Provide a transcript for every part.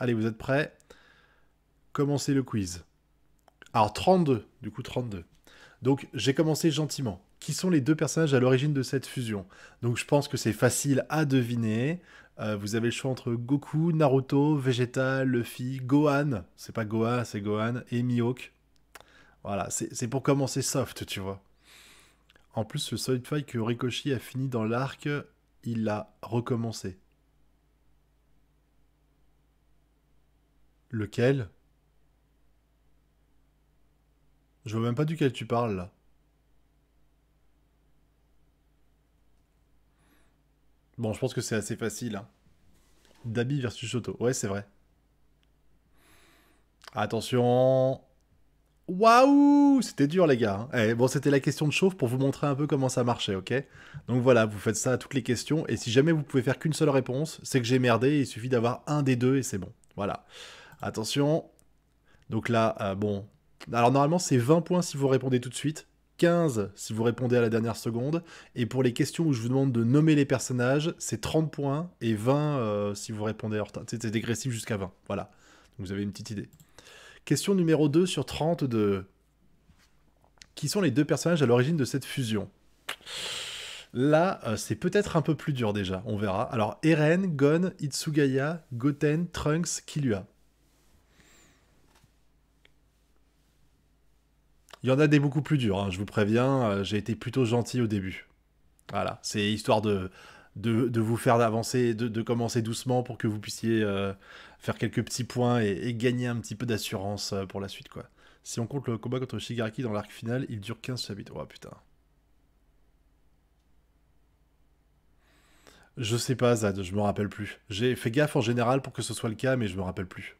Allez, vous êtes prêts Commencez le quiz. Alors 32, du coup 32. Donc j'ai commencé gentiment. Qui sont les deux personnages à l'origine de cette fusion Donc je pense que c'est facile à deviner. Euh, vous avez le choix entre Goku, Naruto, Vegeta, Luffy, Gohan. C'est pas Goa, c'est Gohan et Mihawk. Voilà, c'est pour commencer soft, tu vois. En plus, le Solid Fight que Rikoshi a fini dans l'arc, il l'a recommencé. Lequel Je vois même pas duquel tu parles là. Bon, je pense que c'est assez facile. Hein. Dabi versus Shoto. Ouais, c'est vrai. Attention. Waouh C'était dur, les gars. Hein. Eh, bon, c'était la question de chauffe pour vous montrer un peu comment ça marchait, ok Donc voilà, vous faites ça à toutes les questions. Et si jamais vous pouvez faire qu'une seule réponse, c'est que j'ai merdé. Il suffit d'avoir un des deux et c'est bon. Voilà. Attention. Donc là, euh, bon. Alors normalement, c'est 20 points si vous répondez tout de suite. 15 si vous répondez à la dernière seconde. Et pour les questions où je vous demande de nommer les personnages, c'est 30 points et 20 euh, si vous répondez en retard. C'est dégressif jusqu'à 20. Voilà. Donc vous avez une petite idée. Question numéro 2 sur 30 de... Qui sont les deux personnages à l'origine de cette fusion Là, euh, c'est peut-être un peu plus dur déjà, on verra. Alors, Eren, Gon, Itsugaya, Goten, Trunks, Killua. Il y en a des beaucoup plus durs, hein, je vous préviens. Euh, j'ai été plutôt gentil au début. Voilà, c'est histoire de, de, vous faire avancer, de, commencer doucement pour que vous puissiez euh, faire quelques petits points et, gagner un petit peu d'assurance euh, pour la suite, quoi. Si on compte le combat contre Shigaraki dans l'arc final, il dure 15 chapitres. Oh putain. Je sais pas, Zad, je me rappelle plus. J'ai fait gaffe en général pour que ce soit le cas, mais je me rappelle plus.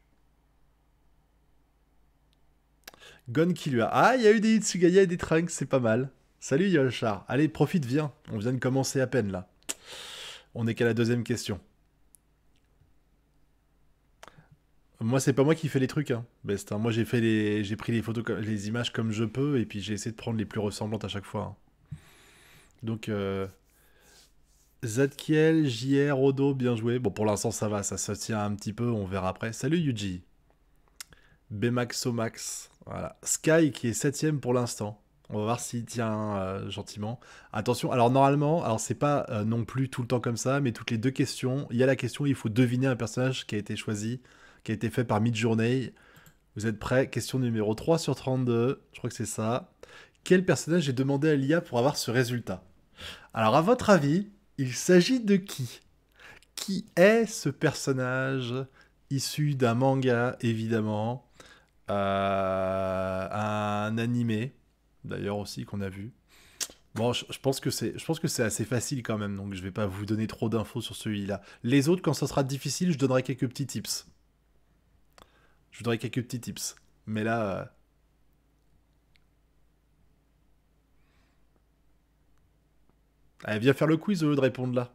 Gone qui lui a... Ah, il y a eu des Itsugaya et des Trunks, c'est pas mal. Salut Yolchar. Allez, profite, viens. On vient de commencer à peine, là. On n'est qu'à la deuxième question. Moi, c'est pas moi qui fais les trucs, hein. Best, hein. Moi, j'ai fait les, j'ai pris les photos, les images comme je peux, et puis j'ai essayé de prendre les plus ressemblantes à chaque fois. Hein. Donc, euh, Zadkiel, JR, Odo, bien joué. Bon, pour l'instant, ça va, ça se tient un petit peu, on verra après. Salut Yuji. Bemaxomax. Voilà. Sky qui est septième pour l'instant. On va voir s'il tient euh, gentiment. Attention, alors normalement, alors c'est pas euh, non plus tout le temps comme ça, mais toutes les deux questions, il y a la question, il faut deviner un personnage qui a été choisi, qui a été fait par Midjourney. Vous êtes prêts Question numéro 3 sur 32, je crois que c'est ça. Quel personnage est demandé à l'IA pour avoir ce résultat Alors à votre avis, il s'agit de qui Qui est ce personnage issu d'un manga, évidemment euh, un animé, d'ailleurs aussi, qu'on a vu. Bon, je, pense que c'est, je pense que c'est assez facile quand même, donc je vais pas vous donner trop d'infos sur celui-là. Les autres, quand ça sera difficile, je donnerai quelques petits tips. Je voudrais quelques petits tips. Mais là. Euh, Allez, viens faire le quiz au de répondre là.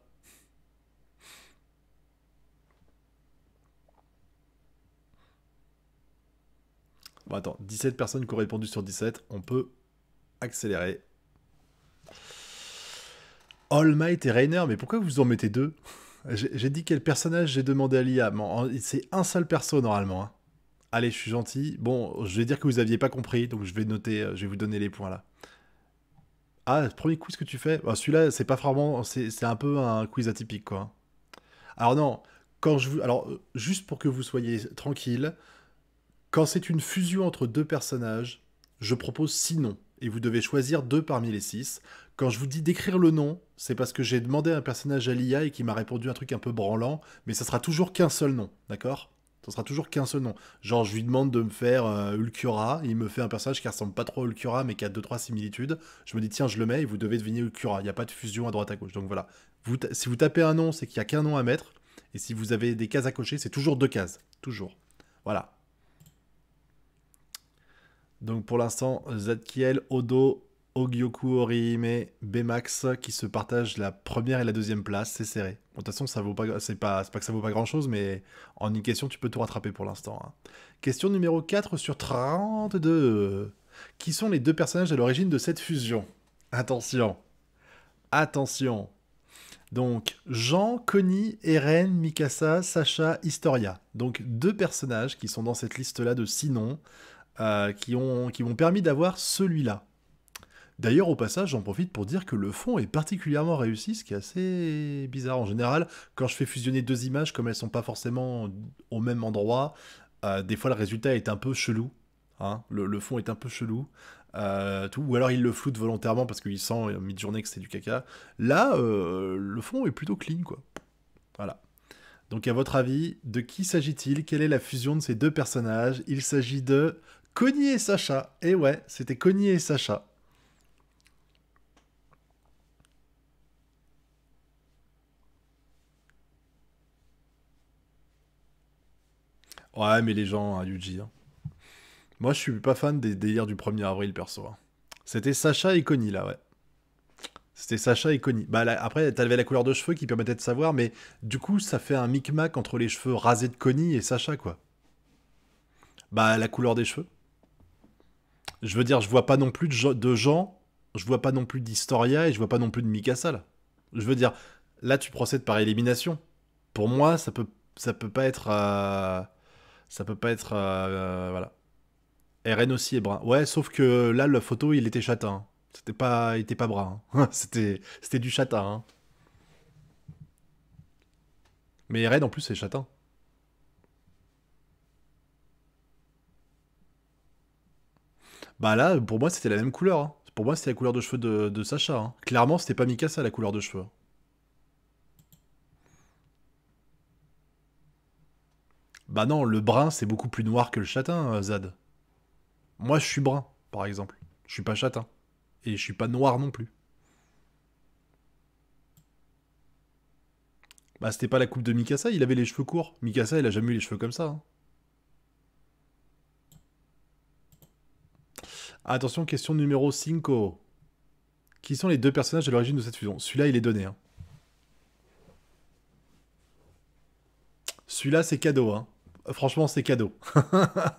Bon, attends, 17 personnes qui ont répondu sur 17, on peut accélérer. All Might et Rainer, mais pourquoi vous en mettez deux J'ai dit quel personnage j'ai demandé à l'IA. C'est un seul perso normalement. Hein. Allez, je suis gentil. Bon, je vais dire que vous aviez pas compris, donc je vais noter, euh, je vais vous donner les points là. Ah, premier quiz que tu fais bah, Celui-là, c'est pas vraiment, c'est un peu un quiz atypique quoi. Alors non, quand je vous, alors euh, juste pour que vous soyez tranquille, quand c'est une fusion entre deux personnages, je propose six noms et vous devez choisir deux parmi les six. Quand je vous dis d'écrire le nom, c'est parce que j'ai demandé un personnage à l'IA et qui m'a répondu un truc un peu branlant, mais ça sera toujours qu'un seul nom, d'accord Ça sera toujours qu'un seul nom. Genre, je lui demande de me faire euh, Ulcura, il me fait un personnage qui ressemble pas trop à Ulcura, mais qui a deux trois similitudes. Je me dis, tiens, je le mets et vous devez devenir Ulcura. Il n'y a pas de fusion à droite à gauche. Donc voilà. si vous tapez un nom, c'est qu'il n'y a qu'un nom à mettre. Et si vous avez des cases à cocher, c'est toujours deux cases. Toujours. Voilà. Donc pour l'instant, Zadkiel, Odo, Ogyoku Orihime, Bmax qui se partagent la première et la deuxième place, c'est serré. de toute façon, ça vaut pas, c'est pas, pas que ça vaut pas grand chose, mais en une question, tu peux tout rattraper pour l'instant. Hein. Question numéro 4 sur 32. Qui sont les deux personnages à l'origine de cette fusion Attention. Attention. Donc, Jean, Connie, Eren, Mikasa, Sacha, Historia. Donc, deux personnages qui sont dans cette liste-là de six noms. Euh, qui m'ont qui permis d'avoir celui-là. D'ailleurs, au passage, j'en profite pour dire que le fond est particulièrement réussi, ce qui est assez bizarre. En général, quand je fais fusionner deux images, comme elles sont pas forcément au même endroit, euh, des fois le résultat est un peu chelou. Hein. le, fond est un peu chelou. Euh, tout. Ou alors il le floute volontairement parce qu'il sent en mid-journée que c'est du caca. Là, le fond est plutôt clean, quoi. Voilà. Donc, à votre avis, de qui s'agit-il Quelle est la fusion de ces deux personnages Il s'agit de Conny et Sacha. Et ouais, c'était Conny et Sacha. Ouais, mais les gens, à hein, Yuji. Hein. Moi, je suis pas fan des délires du 1er avril, perso. Hein. C'était Sacha et Conny, là, ouais. C'était Sacha et Conny. Bah, là, après, t'avais la couleur de cheveux qui permettait de savoir, mais du coup, ça fait un micmac entre les cheveux rasés de Conny et Sacha, quoi. Bah, la couleur des cheveux. Je veux dire, je vois pas non plus de, gens, je vois pas non plus d'Historia et je vois pas non plus de Mikasa Je veux dire, là tu procèdes par élimination. Pour moi, ça peut, ça peut pas être, euh, ça peut pas être, euh, euh, voilà. RN aussi est brun. Ouais, sauf que là, la photo, il était châtain. C'était pas, il était pas brun. Hein. c'était, c'était du châtain. Hein. Mais RN en plus c'est châtain. Bah là, pour moi, c'était la même couleur. Hein. Pour moi, c'était la couleur de cheveux de, Sacha. Hein. Clairement, c'était pas Mikasa la couleur de cheveux. Bah non, le brun, c'est beaucoup plus noir que le châtain, euh, Zad. Moi, je suis brun, par exemple. Je suis pas châtain. Et je suis pas noir non plus. Bah, c'était pas la coupe de Mikasa, il avait les cheveux courts. Mikasa, il a jamais eu les cheveux comme ça. Hein. Attention, question numéro 5. Qui sont les deux personnages à l'origine de cette fusion Celui-là, il est donné. Hein. Celui-là, c'est cadeau. Hein. Franchement, c'est cadeau.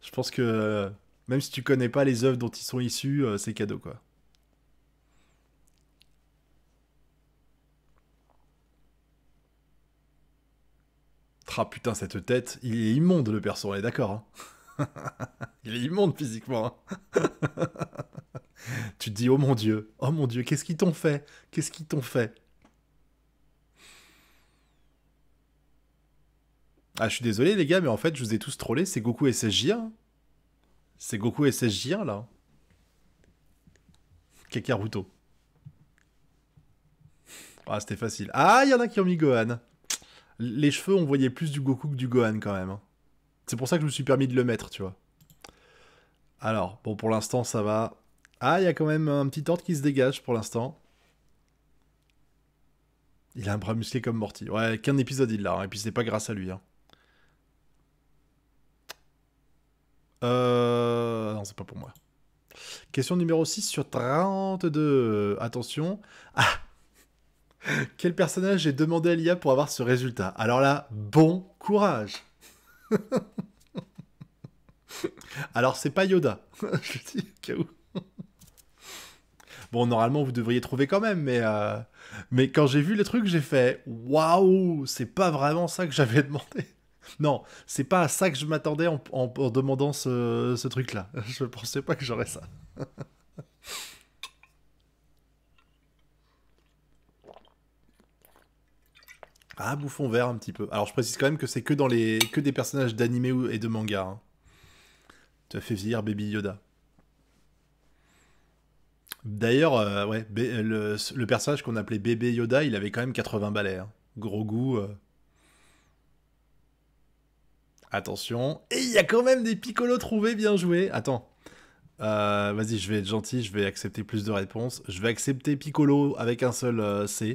Je pense que même si tu connais pas les œuvres dont ils sont issus, euh, c'est cadeau, quoi. Ah putain, cette tête, il est immonde le perso, on est d'accord. Hein. il est immonde physiquement. Hein. tu te dis, oh mon Dieu, oh mon Dieu, qu'est-ce qu'ils t'ont fait Qu'est-ce qu'ils t'ont fait Ah, je suis désolé les gars, mais en fait, je vous ai tous trollé. c'est Goku et SSJ1. C'est Goku et SSJ1, là. Hein. Kekaruto. Ah, c'était facile. Ah, il y en a qui ont mis Gohan. Les cheveux, on voyait plus du Goku que du Gohan, quand même. Hein. C'est pour ça que je me suis permis de le mettre, tu vois. Alors, bon, pour l'instant, ça va. Ah, il y a quand même un petit ordre qui se dégage pour l'instant. Il a un bras musclé comme Morty. Ouais, qu'un épisode il l'a, hein. et puis c'est pas grâce à lui. Hein. Euh... Non, c'est pas pour moi. Question numéro 6 sur 32. Attention. Ah Quel personnage j'ai demandé à l'IA pour avoir ce résultat Alors là, bon courage Alors, c'est pas Yoda. Je dis, cas où. Bon, normalement, vous devriez trouver quand même, mais, euh, mais quand j'ai vu le truc, j'ai fait Waouh, c'est pas vraiment ça que j'avais demandé. Non, c'est pas ça que je m'attendais en, demandant ce, ce truc-là. Je ne pensais pas que j'aurais ça. Ah, bouffon vert un petit peu. Alors je précise quand même que c'est que dans les que des personnages d'anime et de manga. Tu hein. as fait vieillir Baby Yoda. D'ailleurs, euh, ouais, euh, le, personnage qu'on appelait Bébé Yoda, il avait quand même 80 balais. Hein. Gros goût. Euh. Attention. Et il y a quand même des Piccolo trouvés, bien joués. Attends. Vas-y, je vais être gentil, je vais accepter plus de réponses. Je vais accepter Piccolo avec un seul C.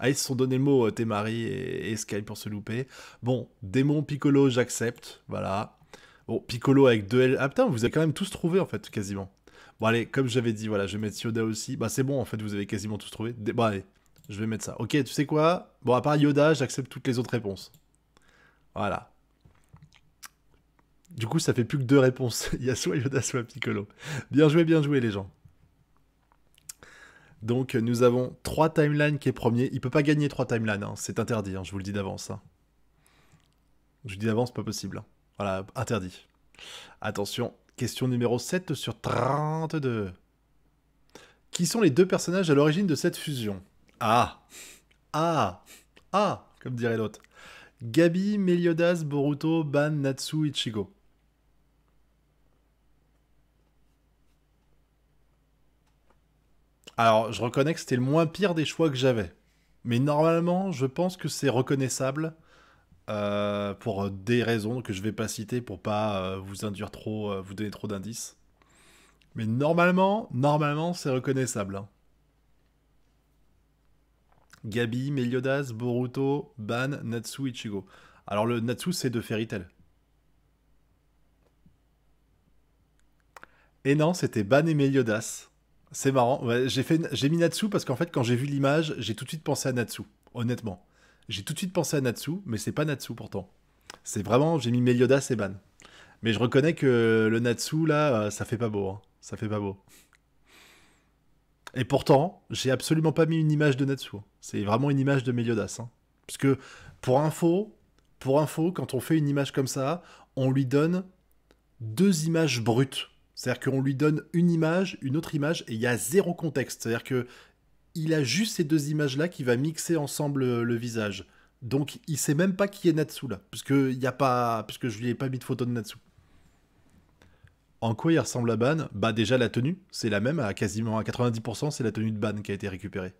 Ah, ils se sont donné le mot, euh, Temari et, Skype pour se louper. Bon, démon Piccolo, j'accepte. Voilà. Bon, Piccolo avec deux L. Ah putain, vous avez quand même tous trouvé en fait, quasiment. Bon, allez, comme j'avais dit, voilà, je vais mettre Yoda aussi. Bah, c'est bon, en fait, vous avez quasiment tous trouvé. Bon, allez, je vais mettre ça. Ok, tu sais quoi Bon, à part Yoda, j'accepte toutes les autres réponses. Voilà. Du coup, ça fait plus que deux réponses. Il y a soit Yoda, soit Piccolo. Bien joué, bien joué, les gens. Donc nous avons trois timelines qui est premier. Il peut pas gagner trois timelines, hein. c'est interdit, hein, je vous le dis d'avance. Hein. Je vous dis d'avance, pas possible. Voilà, interdit. Attention, question numéro 7 sur 32. Qui sont les deux personnages à l'origine de cette fusion Ah Ah Ah Comme dirait l'autre. Gabi, Meliodas, Boruto, Ban, Natsu, Ichigo. Alors, je reconnais que c'était le moins pire des choix que j'avais. Mais normalement, je pense que c'est reconnaissable euh, pour des raisons que je vais pas citer pour pas euh, vous induire trop, euh, vous donner trop d'indices. Mais normalement, normalement, c'est reconnaissable. Hein. Gabi, Meliodas, Boruto, Ban, Natsu, Ichigo. Alors le Natsu, c'est de Fairy Tail. Et non, c'était Ban et Meliodas c'est marrant. j'ai fait, mis Natsu parce qu'en fait, quand j'ai vu l'image, j'ai tout de suite pensé à Natsu. Honnêtement, j'ai tout de suite pensé à Natsu, mais c'est pas Natsu pourtant. C'est vraiment, j'ai mis Meliodas et Ban. Mais je reconnais que le Natsu là, euh, ça fait pas beau. Hein. Ça fait pas beau. Et pourtant, j'ai absolument pas mis une image de Natsu. Hein. C'est vraiment une image de Meliodas. Hein. Parce que pour info, pour info, quand on fait une image comme ça, on lui donne deux images brutes c'est-à-dire qu'on lui donne une image, une autre image, et il y a zéro contexte. C'est-à-dire que il a juste ces deux images-là qui va mixer ensemble euh, le visage. Donc il sait même pas qui est Natsu là, parce que y a pas, je lui ai pas mis de photo de Natsu. En quoi il ressemble à Ban Bah déjà la tenue, c'est la même, à quasiment à 90%, c'est la tenue de Ban qui a été récupérée.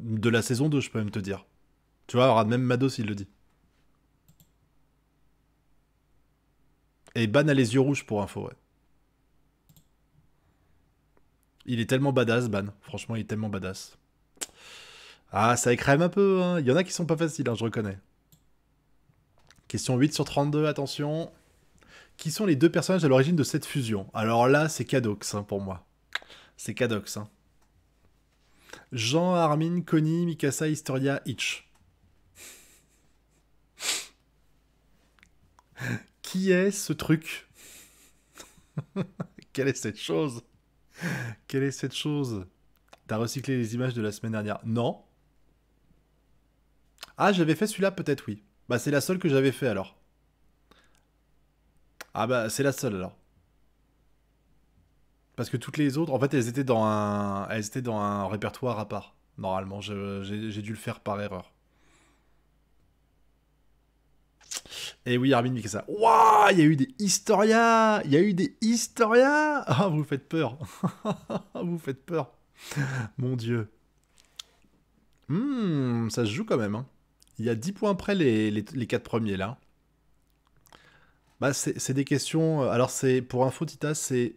De la saison 2, je peux même te dire. Tu vois, aura même Mado, s'il le dit. Et Ban a les yeux rouges pour info, ouais. Il est tellement badass, Ban. Franchement, il est tellement badass. Ah, ça écrème un peu. Hein. Il y en a qui sont pas faciles, hein, je reconnais. Question 8 sur 32, attention. Qui sont les deux personnages à l'origine de cette fusion Alors là, c'est Cadox hein, pour moi. C'est Cadox. Hein. Jean, Armin, Connie, Mikasa, Historia, Itch. Qui est ce truc Quelle est cette chose Quelle est cette chose T'as recyclé les images de la semaine dernière Non. Ah, j'avais fait celui-là, peut-être oui. Bah, c'est la seule que j'avais fait alors. Ah, bah, c'est la seule alors. Parce que toutes les autres, en fait, elles étaient dans un, elles étaient dans un répertoire à part. Normalement, j'ai dû le faire par erreur. Et oui, Armin Mikasa. Waouh, il y a eu des historiens Il y a eu des historiens Ah, vous faites peur Vous faites peur Mon dieu. Hmm, ça se joue quand même. Hein. Il y a 10 points près les, les, 4 premiers là. Bah, c'est des questions. Euh, alors, c'est pour info, Tita, c'est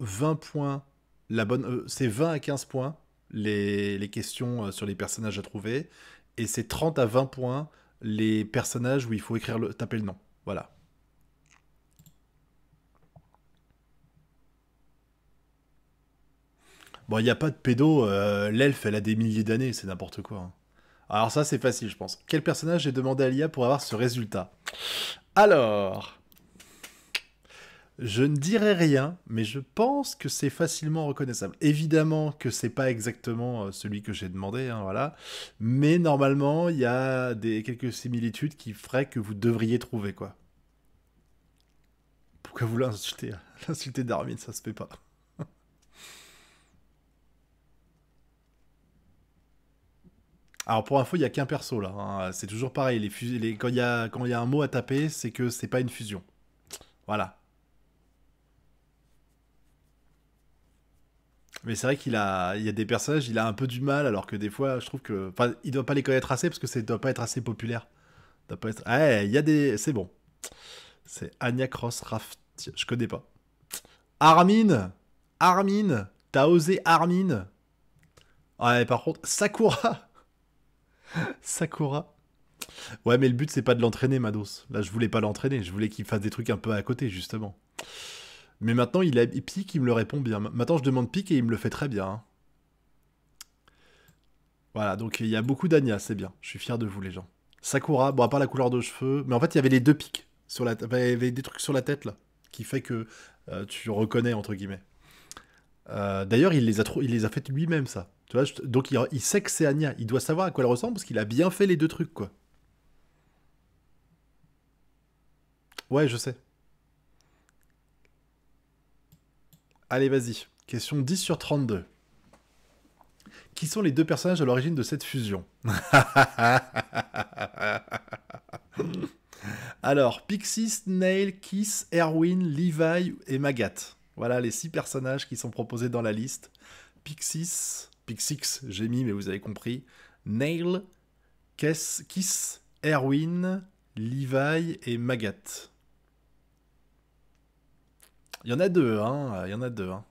20 points. La bonne, euh, c'est 20 à 15 points les, les questions euh, sur les personnages à trouver. Et c'est 30 à 20 points les personnages où il faut écrire le, taper le nom. Voilà. Bon, il n'y a pas de pédo. Euh, l'elfe, elle a des milliers d'années, c'est n'importe quoi. Hein. Alors ça, c'est facile, je pense. Quel personnage j'ai demandé à l'IA pour avoir ce résultat Alors... Je ne dirais rien, mais je pense que c'est facilement reconnaissable. Évidemment que c'est pas exactement euh, celui que j'ai demandé, hein, voilà. Mais normalement, il y a des, quelques similitudes qui feraient que vous devriez trouver, quoi. Pourquoi vous l'insultez hein? L'insulter Darwin, ça se fait pas. Alors pour info, il y a qu'un perso là. Hein. C'est toujours pareil. Les, les... quand il y, a... y, a un mot à taper, c'est que c'est pas une fusion. Voilà. Mais c'est vrai qu'il a, il y a des personnages, il a un peu du mal, alors que des fois, je trouve que, enfin, il doit pas les connaître assez parce que ça doit pas être assez populaire. Doit pas être. Ah, il y a des, c'est bon. C'est Anya Cross Raft. Je connais pas. Armin, Armin, t'as osé Armin. Ouais, ah, par contre, Sakura, Sakura. Ouais, mais le but c'est pas de l'entraîner, Mados. Là, je voulais pas l'entraîner. Je voulais qu'il fasse des trucs un peu à côté, justement. Mais maintenant, il a Pic, il me le répond bien. Maintenant, je demande pique et il me le fait très bien. Hein. Voilà, donc il y a beaucoup d'Anya, c'est bien. Je suis fier de vous, les gens. Sakura, bon, à part la couleur de cheveux, mais en fait, il y avait les deux pics sur la Il y avait des trucs sur la tête, là, qui fait que euh, tu reconnais, entre guillemets. Euh, d'ailleurs, il les a il les a fait lui-même, ça. Tu vois, donc il, sait que c'est Anya. Il doit savoir à quoi elle ressemble parce qu'il a bien fait les deux trucs, quoi. Ouais, je sais. Allez, vas-y. Question 10 sur 32. Qui sont les deux personnages à l'origine de cette fusion Alors, Pixis, Nail, Kiss, Erwin, Levi et Magat. Voilà les six personnages qui sont proposés dans la liste. Pixis, Pixix, j'ai mis, mais vous avez compris. Nail, Kiss, Kiss Erwin, Levi et Magat. Il y en a deux, hein. Il y en a deux, hein.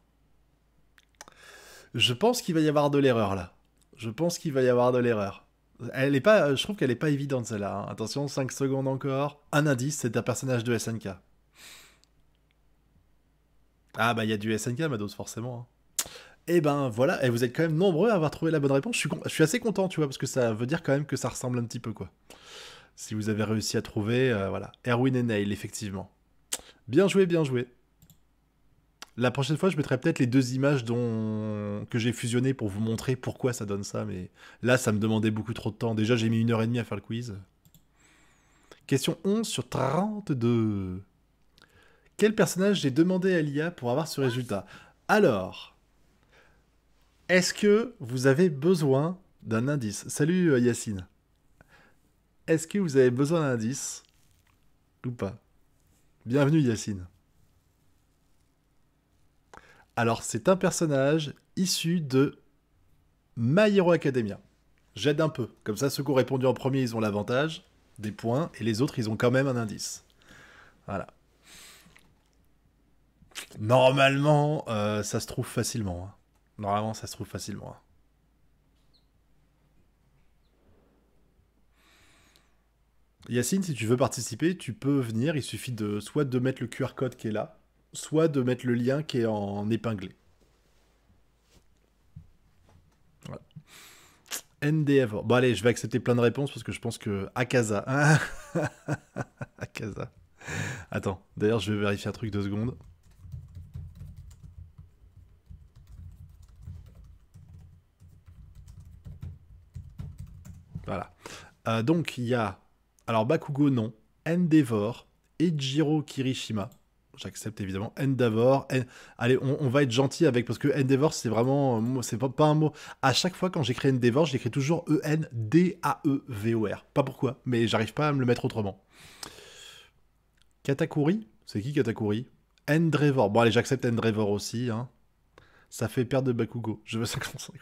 Je pense qu'il va y avoir de l'erreur là. Je pense qu'il va y avoir de l'erreur. Elle est pas, je trouve qu'elle est pas évidente celle-là. Hein. Attention, 5 secondes encore. Un indice, c'est un personnage de SNK. Ah bah il y a du SNK Mados forcément. Hein. Eh Et ben voilà, et vous êtes quand même nombreux à avoir trouvé la bonne réponse. Je suis, assez content, tu vois, parce que ça veut dire quand même que ça ressemble un petit peu quoi. Si vous avez réussi à trouver, euh, voilà. Erwin et Nail, effectivement. Bien joué, bien joué. La prochaine fois, je mettrai peut-être les deux images dont... que j'ai fusionnées pour vous montrer pourquoi ça donne ça. Mais là, ça me demandait beaucoup trop de temps. Déjà, j'ai mis une heure et demie à faire le quiz. Question 11 sur 32. Quel personnage j'ai demandé à l'IA pour avoir ce résultat Alors, est-ce que vous avez besoin d'un indice Salut euh, Yacine. Est-ce que vous avez besoin d'un indice ou pas Bienvenue Yacine. Alors, c'est un personnage issu de My Hero Academia. J'aide un peu. Comme ça, ceux qui ont répondu en premier, ils ont l'avantage, des points, et les autres, ils ont quand même un indice. Voilà. Normalement, euh, ça se trouve facilement. Hein. Normalement, ça se trouve facilement. Hein. Yacine, si tu veux participer, tu peux venir. Il suffit de soit de mettre le QR code qui est là, soit de mettre le lien qui est en épinglé. Voilà. NDF. Bon allez, je vais accepter plein de réponses parce que je pense que Akaza. Akaza. Attends, d'ailleurs je vais vérifier un truc deux secondes. Voilà. Euh, donc il y a alors Bakugo non, Endeavor, Ejiro Kirishima, j'accepte évidemment Endavor... Allez, on, va être gentil avec parce que Endeavor c'est vraiment c'est pas, un mot. À chaque fois quand j'écris Endeavor, j'écris toujours E N D A E V O R. Pas pourquoi, mais j'arrive pas à me le mettre autrement. Katakuri, c'est qui Katakuri Endrevor. Bon allez, j'accepte Endrevor aussi. Hein. Ça fait perdre de Bakugo. Je veux 55.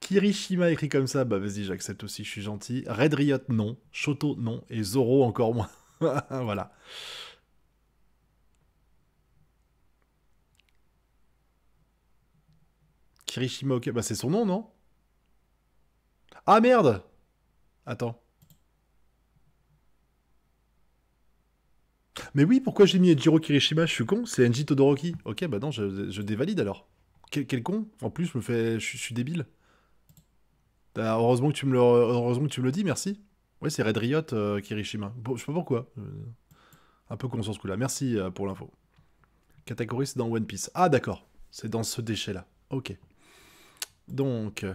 Kirishima écrit comme ça, bah vas-y, j'accepte aussi, je suis gentil. Red Riot, non. Shoto, non. Et Zoro, encore moins. voilà. Kirishima ok, Bah, c'est son nom, non Ah merde Attends. Mais oui, pourquoi j'ai mis Jiro Kirishima Je suis con, c'est Enji Todoroki. Ok, bah non, je, dévalide alors. Quel, con En plus, je me fais... Je, suis débile. Bah, heureusement, que tu me le, heureusement que tu me le dis, merci. Ouais, c'est Red Riot euh, Kirishima. Bon, je sais pas pourquoi. Euh, un peu con sur ce coup-là. Merci euh, pour l'info. Catégorie, c'est dans One Piece. Ah, d'accord. C'est dans ce déchet-là. Ok. Donc,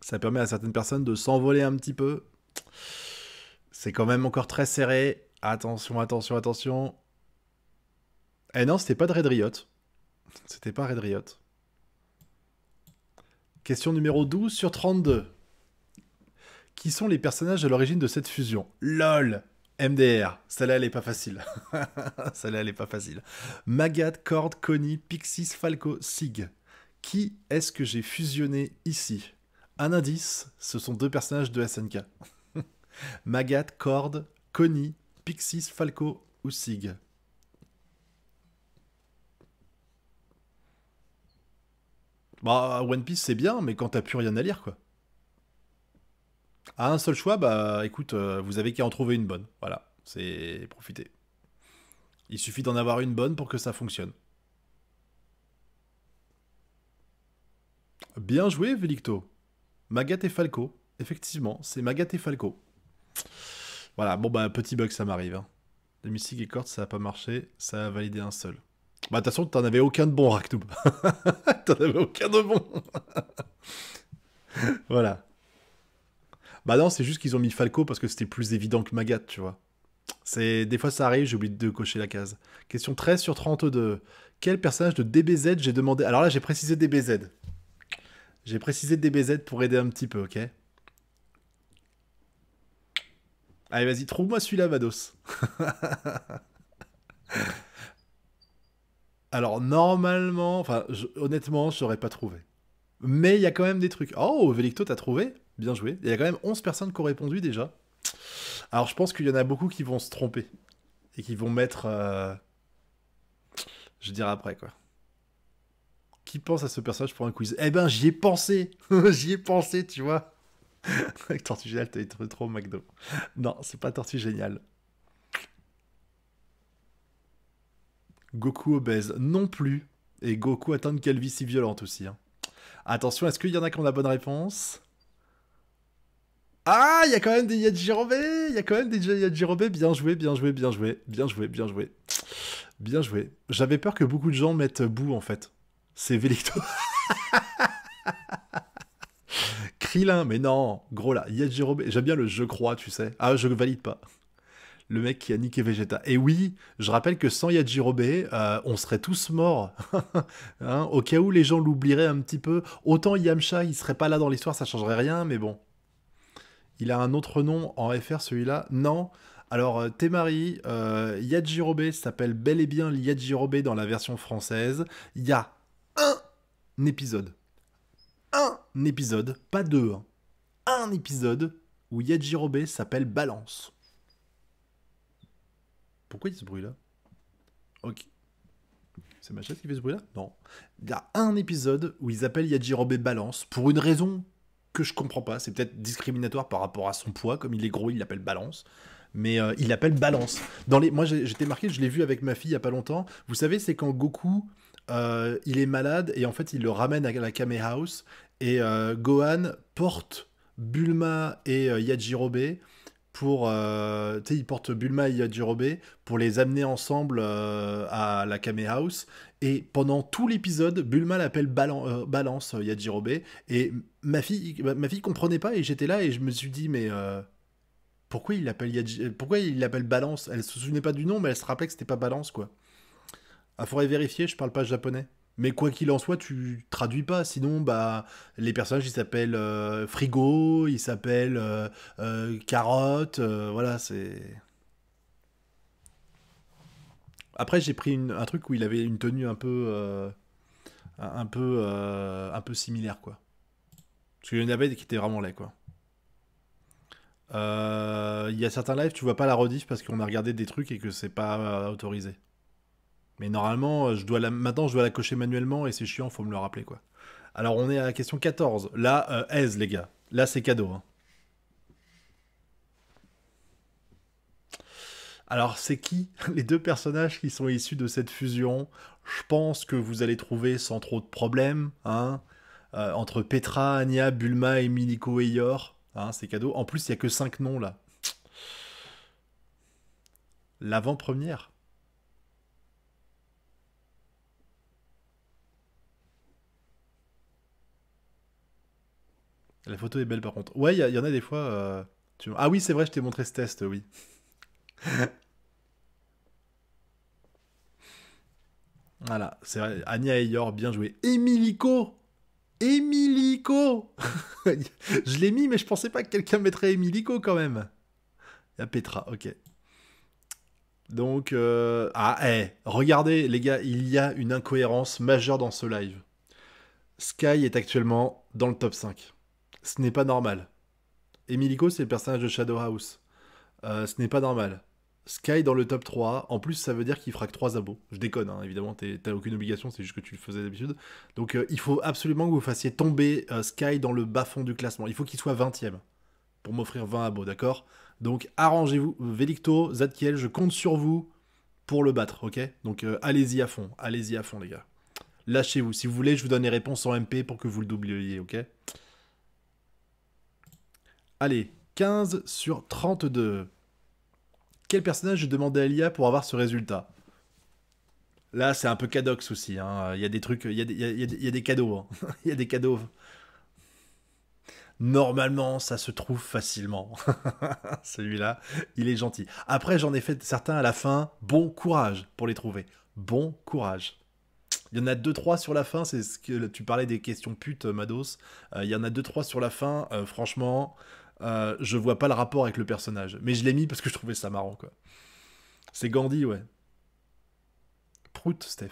ça permet à certaines personnes de s'envoler un petit peu. C'est quand même encore très serré. Attention, attention, attention. Eh non, c'était pas de Red Riot. C'était pas Red Riot. Question numéro 12 sur 32. Qui sont les personnages à l'origine de cette fusion LOL MDR, celle-là elle est pas facile. celle-là elle est pas facile. Magat, Cord, Connie, Pixis, Falco, Sig. Qui est-ce que j'ai fusionné ici Un indice, ce sont deux personnages de SNK. Magat, Cord, Connie, Pixis, Falco ou Sig. Bah, One Piece c'est bien, mais quand t'as plus rien à lire, quoi. À un seul choix, bah écoute, euh, vous avez qu'à en trouver une bonne. Voilà, c'est profiter. Il suffit d'en avoir une bonne pour que ça fonctionne. Bien joué, Velicto. Magat et Falco. Effectivement, c'est Magat et Falco. Voilà, bon bah petit bug, ça m'arrive. Hein. Le Mystique et Corte, ça n'a pas marché, ça a validé un seul. Bah de toute façon, t'en avais aucun de bon, Raktoub. t'en avais aucun de bon. voilà. Bah non, c'est juste qu'ils ont mis Falco parce que c'était plus évident que Magat, tu vois. C'est Des fois ça arrive, J'ai oublié de cocher la case. Question 13 sur 32. Quel personnage de DBZ j'ai demandé Alors là, j'ai précisé DBZ. J'ai précisé Bz pour aider un petit peu, ok Allez, vas-y, trouve-moi celui-là, Vados. Alors, normalement, enfin, je, honnêtement, je n'aurais pas trouvé. Mais il y a quand même des trucs. Oh, Velicto, t'as trouvé Bien joué. Il y a quand même 11 personnes qui ont répondu déjà. Alors, je pense qu'il y en a beaucoup qui vont se tromper. Et qui vont mettre... Euh, je dirai après, quoi qui pense à ce personnage pour un quiz Eh ben, j'y ai pensé J'y ai pensé, tu vois Avec Tortue Géniale, t'as été trop McDo. Non, c'est pas Tortue Géniale. Goku obèse non plus. Et Goku atteint vie si violente aussi. Hein. Attention, est-ce qu'il y en a qui ont la bonne réponse Ah, il y a quand même des Yajirobe Il y a quand même des Yajirobe. Bien joué, bien joué, bien joué. Bien joué, bien joué. Bien joué. J'avais peur que beaucoup de gens mettent bout en fait c'est Vélicto. Krilin, mais non, gros là, Yajirobe, j'aime bien le je crois, tu sais. Ah, je valide pas. Le mec qui a niqué Vegeta. Et oui, je rappelle que sans Yajirobe, euh, on serait tous morts. Hein, au cas où les gens l'oublieraient un petit peu, autant Yamcha, il serait pas là dans l'histoire, ça changerait rien, mais bon. Il a un autre nom en FR, celui-là Non. Alors, euh, Temari, euh, Yajirobe s'appelle bel et bien Yajirobe dans la version française. Ya un épisode. Un épisode, pas deux. Hein. Un épisode où Yajirobe s'appelle Balance. Pourquoi il se ce bruit-là Ok. C'est ma chasse qui fait ce bruit-là Non. Il y a un épisode où ils appellent Yajirobe Balance pour une raison que je comprends pas. C'est peut-être discriminatoire par rapport à son poids. Comme il est gros, il l'appelle Balance. Mais euh, il l'appelle Balance. Dans les... Moi, j'étais marqué, je l'ai vu avec ma fille il y a pas longtemps. Vous savez, c'est quand Goku euh, il est malade et en fait il le ramène à la Kame House et euh, Gohan porte Bulma et euh, Yajirobe pour tu sais il porte Bulma et Yajirobe pour les amener ensemble à la Kame House et pendant tout l'épisode Bulma l'appelle balance Yajirobe et ma fille ma fille comprenait pas et j'étais là et je me suis dit mais pourquoi il l'appelle pourquoi il l'appelle Balance Elle se souvenait pas du nom, mais elle se rappelait que c'était pas Balance quoi. Ah, faudrait vérifier, je parle pas japonais. Mais quoi qu'il en soit, tu traduis pas. Sinon, bah, les personnages, ils s'appellent euh, Frigo, ils s'appellent euh, euh, Carotte. voilà, c'est. Après, j'ai pris un truc où il avait une tenue un peu. un peu. un peu similaire, quoi. Parce qu'il y en avait qui étaient vraiment laid, quoi. Il y a certains lives, tu vois pas la rediff parce qu'on a regardé des trucs et que c'est pas autorisé. Mais normalement, euh, je dois maintenant, je dois la cocher manuellement et c'est chiant, faut me le rappeler, quoi. Alors, on est à la question 14. Là, euh, aise, les gars. Là, c'est cadeau. Hein. Alors, c'est qui les deux personnages qui sont issus de cette fusion Je pense que vous allez trouver sans trop de problèmes. Hein euh, entre Petra, Anya, Bulma, Emilico et Yor. Hein, c'est cadeau. En plus, il n'y a que 5 noms là. L'avant-première. La photo est belle par contre. Ouais, il y, en a des fois. Euh, ah oui, c'est vrai, je t'ai montré ce test, oui. voilà, c'est vrai. Anya et bien joué. Emilico Emilico Je l'ai mis, mais je pensais pas que quelqu'un mettrait Emilico quand même. Il y a Petra, ok. Donc, euh... ah, hey, eh, regardez les gars, il y a une incohérence majeure dans ce live. Sky est actuellement dans le top 5 ce n'est pas normal. Emilico, c'est le personnage de Shadow House. Euh, ce n'est pas normal. Sky dans le top 3, en plus ça veut dire qu'il frappe 3 abos. Je déconne, hein, évidemment, t'as aucune obligation, c'est juste que tu le faisais d'habitude. Donc euh, il faut absolument que vous fassiez tomber euh, Sky dans le bas-fond du classement. Il faut qu'il soit 20 e pour m'offrir 20 abos, d'accord Donc arrangez-vous, Velicto, Zadkiel, je compte sur vous pour le battre, ok Donc allez-y à fond, allez-y à fond les gars. Lâchez-vous, si vous voulez, je vous donne les réponses en MP pour que vous le doubliez, ok Allez, 15 sur 32. Quel personnage demandais à l'IA pour avoir ce résultat Là, c'est un peu cadox aussi. Hein. Il y a des trucs, il y a des, cadeaux. il y a des cadeaux. Normalement, ça se trouve facilement. Celui-là, il est gentil. Après, j'en ai fait certains à la fin. Bon courage pour les trouver. Bon courage. Il y en a deux trois sur la fin. C'est ce que tu parlais des questions putes, euh, Mados. Euh, il y en a deux trois sur la fin. Euh, franchement, euh, je vois pas le rapport avec le personnage. Mais je l'ai mis parce que je trouvais ça marrant, quoi. C'est Gandhi, ouais. Prout, Steph.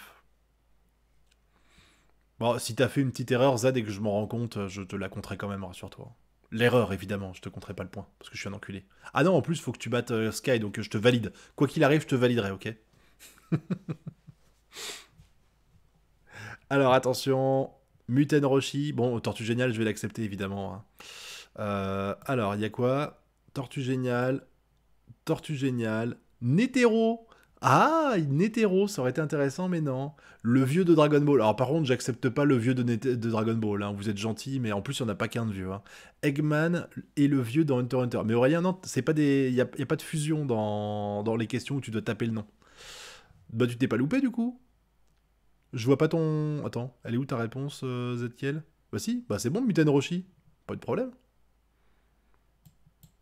Bon, si t'as fait une petite erreur, Zad, et que je m'en rends compte, euh, je te la compterai quand même, rassure-toi. L'erreur, évidemment, je te compterai pas le point, parce que je suis un enculé. Ah non, en plus, faut que tu battes euh, Sky, donc je te valide. Quoi qu'il arrive, je te validerai, ok Alors attention, Muten Roshi, bon, Tortue Génial, je vais l'accepter évidemment. Hein. Euh, alors, il y a quoi Tortue Géniale, Tortue Géniale, Nétéro ah, Netero, ça aurait été intéressant, mais non. Le vieux de Dragon Ball. Alors par contre, j'accepte pas le vieux de, de Dragon Ball. Hein. Vous êtes gentil, mais en plus, il n'y en a pas qu'un de vieux. Hein. Eggman et le vieux dans Hunter Hunter. Mais Aurélien, non, c'est pas des, il n'y a, pas de fusion dans, les questions où tu dois taper le nom. Bah tu t'es pas loupé du coup. Je vois pas ton... Attends, elle est où ta réponse, euh, Voici. Bah si, bah, c'est bon, Muten Roshi. Pas de problème.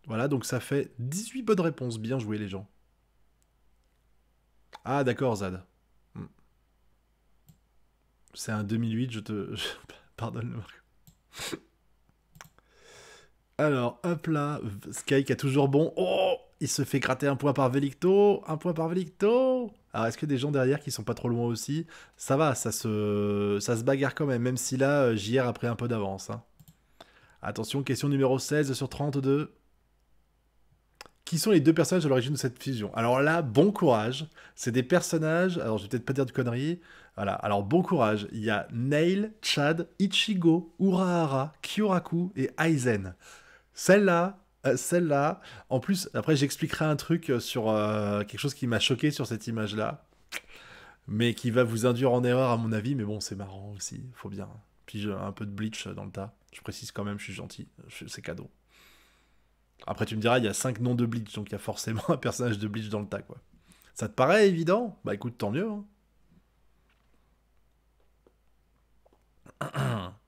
Voilà, donc ça fait 18 bonnes réponses. Bien joué, les gens. Ah, d'accord, Zad. Hmm. C'est un 2008, je te... Pardonne le Alors, hop là, qui a toujours bon. Oh Il se fait gratter un point par Velicto Un point par Velicto Alors, est-ce que des gens derrière qui sont pas trop loin aussi Ça va, ça se, ça se bagarre quand même, même si là, euh, j'y a pris un peu d'avance. Hein. Attention, question numéro 16 sur 32. Qui sont les deux personnages à l'origine de cette fusion Alors là, bon courage. C'est des personnages. Alors je vais peut-être pas dire de conneries. Voilà. Alors bon courage. Il y a Nail, Chad, Ichigo, Urahara, Kyoraku et Aizen. Celle-là, euh, celle-là. En plus, après j'expliquerai un truc euh, sur euh, quelque chose qui m'a choqué sur cette image-là, mais qui va vous induire en erreur à mon avis. Mais bon, c'est marrant aussi. Faut bien. Hein. Puis j'ai un peu de bleach dans le tas. Je précise quand même, je suis gentil. C'est cadeau. Après, tu me diras, il y a 5 noms de Bleach, donc il y a forcément un personnage de Bleach dans le tas, quoi. Ça te paraît évident Bah écoute, tant mieux. Hein.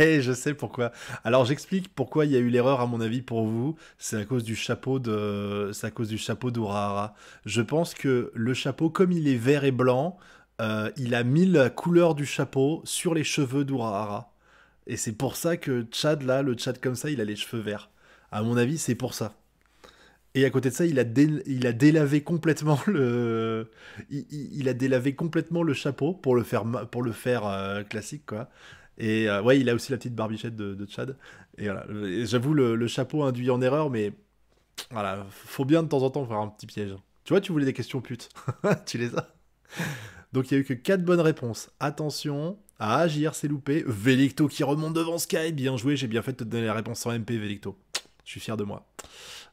Eh, je sais pourquoi. Alors j'explique pourquoi il y a eu l'erreur à mon avis pour vous. C'est à cause du chapeau de, c'est à cause du chapeau d'Urahara. Je pense que le chapeau, comme il est vert et blanc, euh, il a mis la couleur du chapeau sur les cheveux d'Urahara. Et c'est pour ça que Chad, là, le Chad comme ça, il a les cheveux verts. À mon avis, c'est pour ça. Et à côté de ça, il a, il a délavé complètement le, il, a délavé complètement le chapeau pour le faire, pour le faire euh, classique quoi. Et euh, ouais, il a aussi la petite barbichette de, de Chad. Et voilà. J'avoue le, le, chapeau induit en erreur, mais voilà, faut bien de temps en temps faire un petit piège. Tu vois, tu voulais des questions putes, tu les as. Donc il y a eu que quatre bonnes réponses. Attention, ah, JR c'est loupé. Velicto qui remonte devant Sky, bien joué, j'ai bien fait de te donner la réponse en MP, Vélicto. Je suis fier de moi.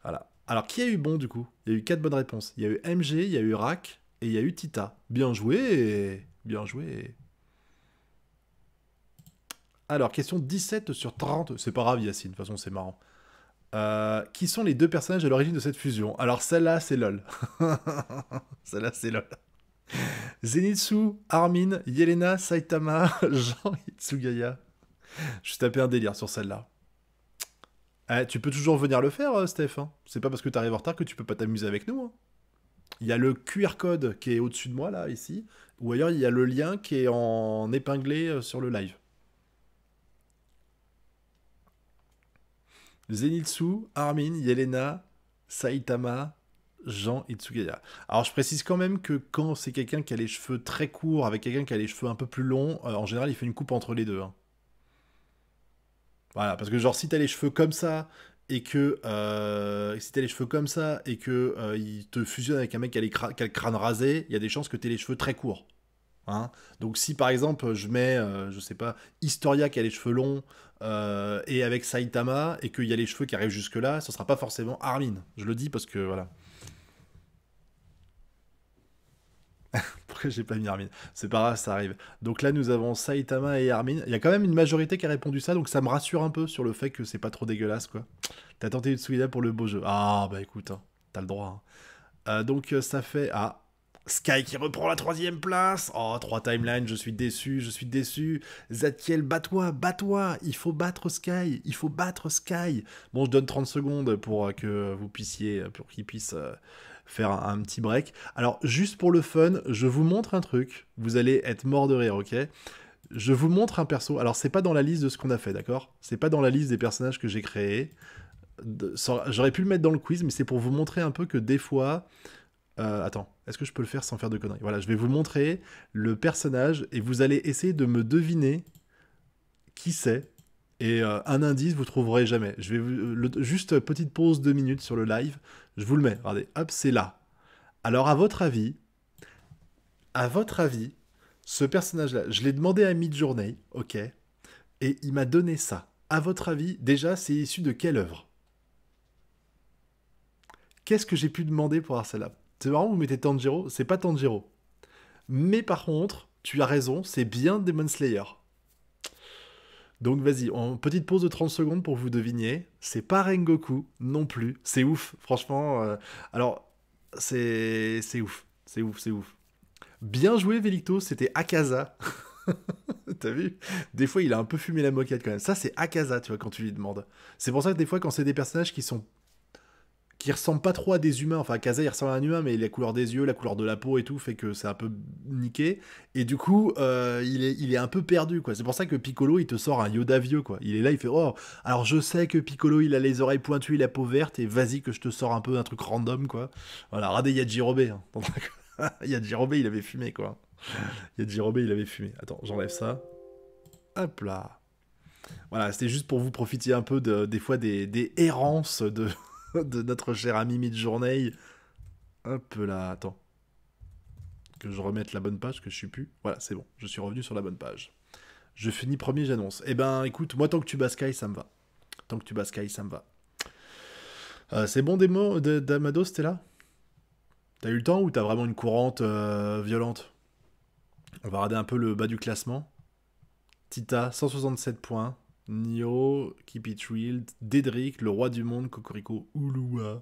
Voilà. Alors, qui a eu bon du coup Il y a eu quatre bonnes réponses. Il y a eu MG, il y a eu Rack et il y a eu Tita. Bien joué Bien joué Alors, question 17 sur 30. C'est pas grave, Yacine, de toute façon, c'est marrant. Euh, qui sont les deux personnages à l'origine de cette fusion Alors, celle-là, c'est LOL. celle-là, c'est LOL. Zenitsu, Armin, Yelena, Saitama, Jean Itsugaya. Je suis tapé un délire sur celle-là. Eh, tu peux toujours venir le faire, euh, Steph. Hein. C'est pas parce que t'arrives en retard que tu peux pas t'amuser avec nous. Hein. Il y a le QR code qui est au-dessus de moi, là, ici. Ou ailleurs, il y a le lien qui est en épinglé euh, sur le live. Zenitsu, Armin, Yelena, Saitama, Jean Itsugaya. Alors je précise quand même que quand c'est quelqu'un qui a les cheveux très courts avec quelqu'un qui a les cheveux un peu plus longs, euh, en général il fait une coupe entre les deux. Hein. Voilà, parce que genre si t'as les cheveux comme ça et que euh, si t'as les cheveux comme ça et que euh, il te fusionne avec un mec qui a, le crâne rasé, il y a des chances que t'aies les cheveux très courts. Hein. Donc si par exemple je mets, je sais pas, Historia qui a les cheveux longs et avec Saitama et qu'il y a les cheveux qui arrivent jusque là, ce sera pas forcément Armin. Je le dis parce que voilà. Pourquoi j'ai pas mis Armin C'est pas grave, ça arrive. Donc là, nous avons Saitama et Armin. Il y a quand même une majorité qui a répondu ça, donc ça me rassure un peu sur le fait que c'est pas trop dégueulasse, quoi. T'as tenté Utsuida pour le beau jeu. Ah, bah écoute, hein, t'as le droit. Hein. Euh, donc euh, ça fait... Ah, Sky qui reprend la troisième place. Oh, trois timelines, je suis déçu, je suis déçu. Zatiel, bats-toi, bats-toi. Il faut battre Sky, il faut battre Sky. Bon, je donne 30 secondes pour euh, que vous puissiez, pour qu'il puisse faire un, petit break. Alors, juste pour le fun, je vous montre un truc. Vous allez être mort de rire, ok Je vous montre un perso. Alors, c'est pas dans la liste de ce qu'on a fait, d'accord C'est pas dans la liste des personnages que j'ai créés. J'aurais pu le mettre dans le quiz, mais c'est pour vous montrer un peu que des fois... Euh, attends, est-ce que je peux le faire sans faire de conneries Voilà, je vais vous montrer le personnage et vous allez essayer de me deviner qui c'est. Et euh, un indice, vous trouverez jamais. Je vais juste petite pause deux minutes sur le live. Je vous le mets, regardez, hop, c'est là. Alors à votre avis, à votre avis, ce personnage-là, je l'ai demandé à journée, ok, et il m'a donné ça. À votre avis, déjà, c'est issu de quelle œuvre Qu'est-ce que j'ai pu demander pour avoir ça là C'est marrant, vous mettez Tanjiro, c'est pas Tanjiro. Mais par contre, tu as raison, c'est bien Demon Slayer. Donc vas-y, en petite pause de 30 secondes pour vous deviner. C'est pas Rengoku non plus. C'est ouf, franchement. Euh, alors, c'est ouf. C'est ouf, c'est ouf. Bien joué, Velicto, c'était Akaza. T'as vu Des fois, il a un peu fumé la moquette quand même. Ça, c'est Akaza, tu vois, quand tu lui demandes. C'est pour ça que des fois, quand c'est des personnages qui sont qui ressemble pas trop à des humains. Enfin, Kaza, il ressemble à un humain, mais la couleur des yeux, la couleur de la peau et tout fait que c'est un peu niqué. Et du coup, euh, il, est, il est un peu perdu, quoi. C'est pour ça que Piccolo, il te sort un Yoda vieux, quoi. Il est là, il fait Oh, alors je sais que Piccolo, il a les oreilles pointues la peau verte, et vas-y que je te sors un peu un truc random, quoi. Voilà, regardez, il y a Jirobe. Hein. il y a il avait fumé, quoi. Il y a Jirobe, il avait fumé. Attends, j'enlève ça. Hop là. Voilà, c'était juste pour vous profiter un peu de, des fois des errances de. de notre cher ami Midjourney. Hop là, attends. Que je remette la bonne page, que je suis plus. Voilà, c'est bon, je suis revenu sur la bonne page. Je finis premier, j'annonce. Eh ben, écoute, moi, tant que tu bascailles, ça me va. Tant que tu bascailles, ça me va. Euh, c'est bon, démo Damado c'était là T'as eu le temps ou t'as vraiment une courante euh, violente On va regarder un peu le bas du classement. Tita, 167 points. Nio, Keep It Real, Le Roi du Monde, Cocorico, Ulua,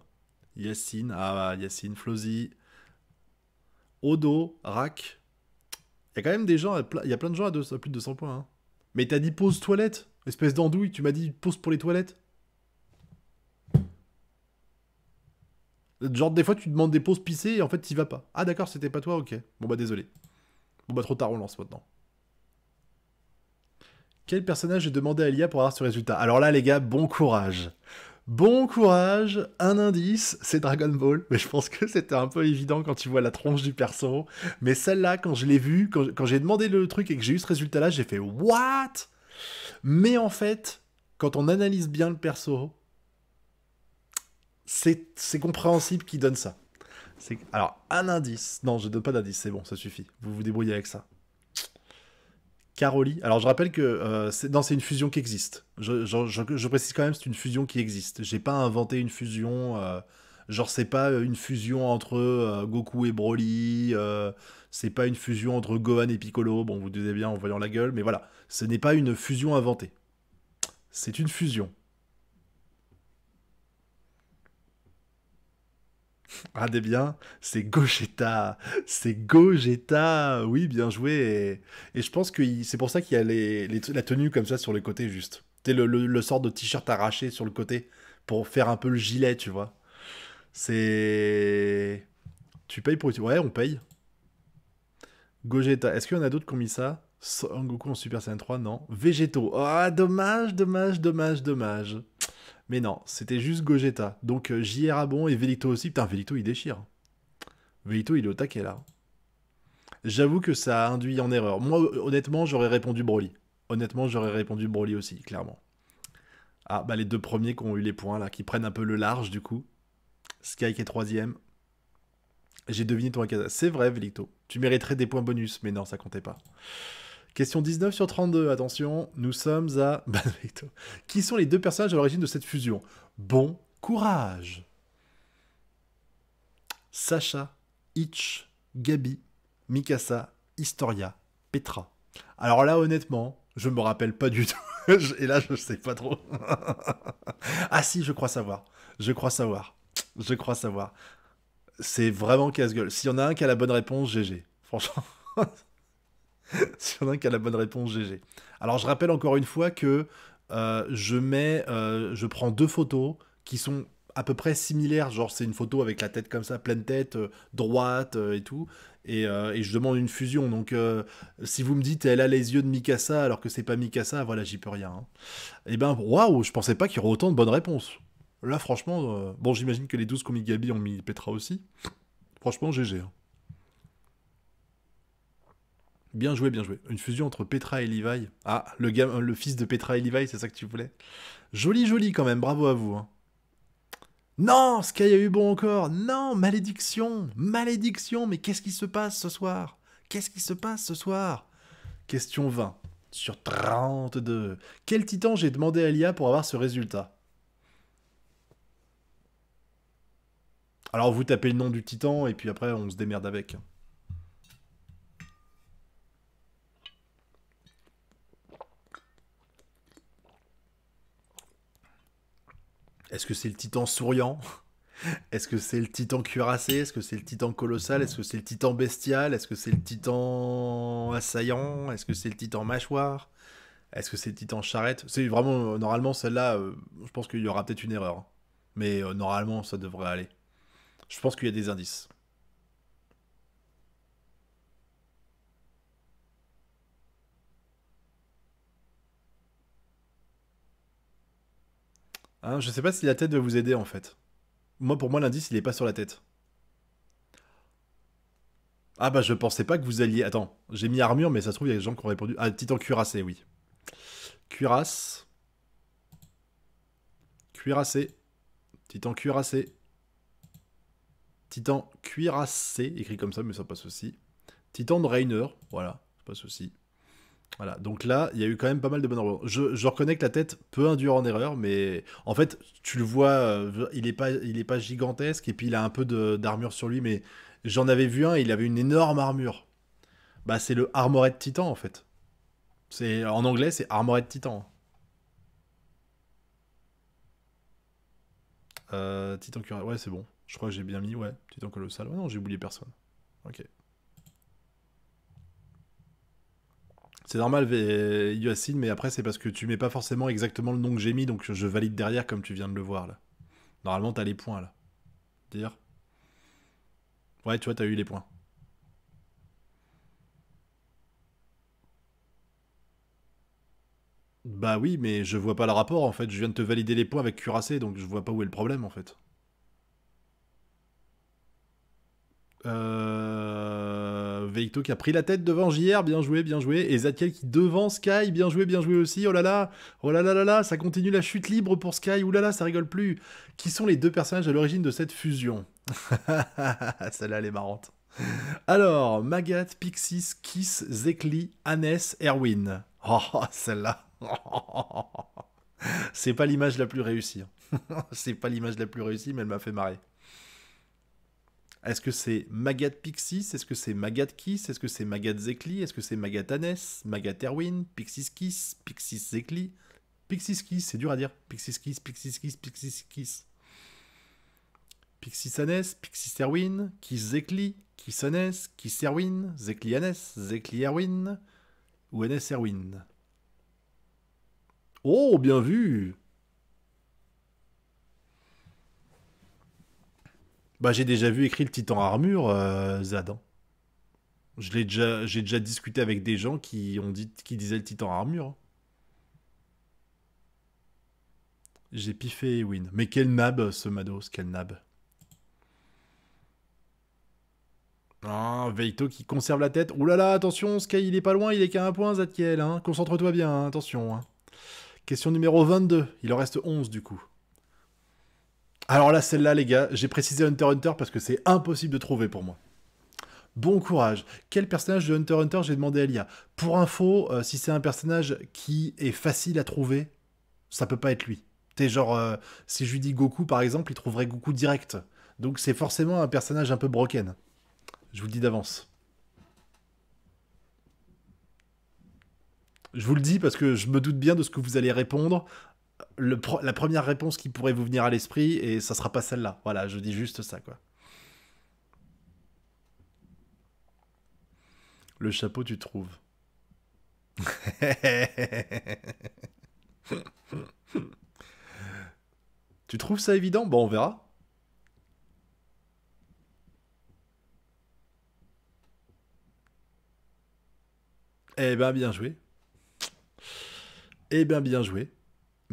Yacine, ah bah, Yacine, Flozy, Odo, Rack. Il y a quand même des gens, il y a plein de gens à, plus de 200 points. Hein. Mais t'as dit pause toilette, espèce d'andouille, tu m'as dit pause pour les toilettes. Genre, des fois, tu demandes des pauses pissées et en fait, t'y vas pas. Ah, d'accord, c'était pas toi, ok. Bon, bah, désolé. Bon, bah, trop tard, on lance maintenant. Quel personnage j'ai demandé à l'IA pour avoir ce résultat Alors là, les gars, bon courage. Bon courage, un indice, c'est Dragon Ball. Mais je pense que c'était un peu évident quand tu vois la tronche du perso. Mais celle-là, quand je l'ai vu, quand j'ai demandé le truc et que j'ai eu ce résultat-là, j'ai fait What Mais en fait, quand on analyse bien le perso, c'est compréhensible qui donne ça. Alors, un indice. Non, je donne pas d'indice, c'est bon, ça suffit. Vous vous débrouillez avec ça. Alors je rappelle que dans euh, c'est une fusion qui existe. Je, précise quand même, c'est une fusion qui existe. J'ai pas inventé une fusion. Euh, genre c'est pas euh, une fusion entre Goku et Broly. c'est pas une fusion entre Gohan et Piccolo. Bon, vous disiez bien en voyant la gueule, mais voilà, ce n'est pas une fusion inventée. C'est une fusion. Regardez bien, c'est Gogeta. C'est Gogeta. Oui, bien joué. Et, je pense que c'est pour ça qu'il y a les, la tenue comme ça sur les côtés, juste. Tu le, le, sort de t-shirt arraché sur le côté pour faire un peu le gilet, tu vois. C'est. Tu payes pour. Ouais, on paye. Gogeta. Est-ce qu'il y en a d'autres qui ont mis ça Un Goku en Super Saiyan 3 Non. Végéto, Ah, dommage, dommage, dommage, dommage. Mais non, c'était juste Gogeta. Donc euh, Jirabon bon et Velito aussi. Putain, Velito il déchire. Velito il est au taquet là. J'avoue que ça a induit en erreur. Moi honnêtement j'aurais répondu Broly. Honnêtement j'aurais répondu Broly aussi, clairement. Ah bah les deux premiers qui ont eu les points là, qui prennent un peu le large du coup. Sky qui est troisième. J'ai deviné ton Akaza. C'est vrai Velito. Tu mériterais des points bonus, mais non ça comptait pas. Question 19 sur 32, attention, nous sommes à... Qui sont les deux personnages à l'origine de cette fusion Bon courage Sacha, Itch, Gabi, Mikasa, Historia, Petra. Alors là, honnêtement, je me rappelle pas du tout. Et là, je sais pas trop. ah si, je crois savoir. Je crois savoir. Je crois savoir. C'est vraiment casse-gueule. S'il y en a un qui a la bonne réponse, GG. Franchement. S'il y a un qui a la bonne réponse, GG. Alors je rappelle encore une fois que euh, je mets, euh, je prends deux photos qui sont à peu près similaires, genre c'est une photo avec la tête comme ça, pleine tête, euh, droite et tout, et, je demande une fusion. Donc si vous me dites elle a les yeux de Mikasa alors que c'est pas Mikasa, voilà j'y peux rien. Et hein. eh ben waouh, je pensais pas qu'il y aurait autant de bonnes réponses. Là franchement, bon j'imagine que les 12 gabi ont mis pètera aussi. Franchement GG. Bien joué, bien joué. Une fusion entre Petra et Levi. Ah, le, euh, le fils de Petra et Levi, c'est ça que tu voulais Joli, joli quand même, bravo à vous. Hein. Non, Sky a eu bon encore. Non, malédiction, malédiction. Mais qu'est-ce qui se passe ce soir Qu'est-ce qui se passe ce soir Question 20 sur 32. Quel titan j'ai demandé à l'IA pour avoir ce résultat Alors vous tapez le nom du titan et puis après on se démerde avec. Est-ce que c'est le titan souriant Est-ce que c'est le titan cuirassé Est-ce que c'est le titan colossal Est-ce que c'est le titan bestial Est-ce que c'est le titan assaillant Est-ce que c'est le titan mâchoire Est-ce que c'est le titan charrette C'est vraiment, euh, normalement, celle-là, euh, je pense qu'il y aura peut-être une erreur. Hein. Mais euh, normalement, ça devrait aller. Je pense qu'il y a des indices. Hein, je sais pas si la tête va vous aider en fait. Moi, pour moi, l'indice, il est pas sur la tête. Ah bah je pensais pas que vous alliez... Attends, j'ai mis armure, mais ça se trouve, il y a des gens qui ont répondu... Ah, titan cuirassé, oui. Cuirasse. Cuirassé. Titan cuirassé. Titan cuirassé, écrit comme ça, mais ça passe aussi. Titan de Rainer, voilà, ça passe aussi. Voilà, donc là, il y a eu quand même pas mal de bonnes Je, reconnais que la tête peut induire en erreur, mais en fait, tu le vois, euh, il n'est pas, pas gigantesque, et puis il a un peu d'armure sur lui, mais j'en avais vu un, il avait une énorme armure. Bah, c'est le de Titan, en fait. C'est En anglais, c'est Armored Titan. Euh, titan ouais, c'est bon. Je crois que j'ai bien mis, ouais. Titan Colossal, non, j'ai oublié personne. Ok. C'est normal, euh, Yacine, mais après, c'est parce que tu mets pas forcément exactement le nom que j'ai mis, donc je valide derrière comme tu viens de le voir, là. Normalement, t'as les points, là. Dire. Ouais, tu vois, t'as eu les points. Bah oui, mais je vois pas le rapport, en fait. Je viens de te valider les points avec Cuirassé, donc je vois pas où est le problème, en fait. Euh... Veito qui a pris la tête devant JR, bien joué, bien joué. Et Zatiel qui devant Sky, bien joué, bien joué aussi. Oh là là, oh là là là là, ça continue la chute libre pour Sky. Oh là là, ça rigole plus. Qui sont les deux personnages à l'origine de cette fusion Celle-là, elle est marrante. Alors, Magat, Pixis, Kiss, Zekli, Anes, Erwin. Oh, celle-là. C'est pas l'image la plus réussie. Hein. C'est pas l'image la plus réussie, mais elle m'a fait marrer. Est-ce que c'est Magat Pixis Est-ce que c'est Magat Kiss Est-ce que c'est Magat Zekli Est-ce que c'est Magat Anes Magat Erwin Pixis Kiss Pixis Zekli Pixis Kiss, c'est dur à dire. Pixis Kiss, Pixis Kiss, Pixis Kiss. Pixis Anes, Pixis Erwin, Kiss Zekli, Kiss Anes, Kiss Erwin, Zekli Anes, Zekli Erwin ou Anes Erwin. Oh, bien vu Bah, j'ai déjà vu écrit le Titan Armure, euh, Zadan. Hein. déjà, j'ai déjà discuté avec des gens qui ont dit, disaient le Titan Armure. Hein. J'ai piffé Ewin. Mais quel nab euh, ce Mados, quel nab. Ah, Veito qui conserve la tête. Oulala, là attention, Sky il est pas loin, il est qu'à un point, Zadkiel. Hein. Concentre-toi bien, attention. Question numéro 22. Il en reste 11 du coup. Alors là, celle-là, les gars, j'ai précisé Hunter Hunter parce que c'est impossible de trouver pour moi. Bon courage. Quel personnage de Hunter Hunter j'ai demandé à l'IA Pour info, euh, si c'est un personnage qui est facile à trouver, ça peut pas être lui. T'es genre, euh, si je lui dis Goku par exemple, il trouverait Goku direct. Donc c'est forcément un personnage un peu broken. Je vous le dis d'avance. Je vous le dis parce que je me doute bien de ce que vous allez répondre la première réponse qui pourrait vous venir à l'esprit et ça sera pas celle-là. Voilà, je dis juste ça, quoi. Le chapeau, tu trouves. tu trouves ça évident Bon, on verra. Eh ben, bien joué. Eh bien, bien joué.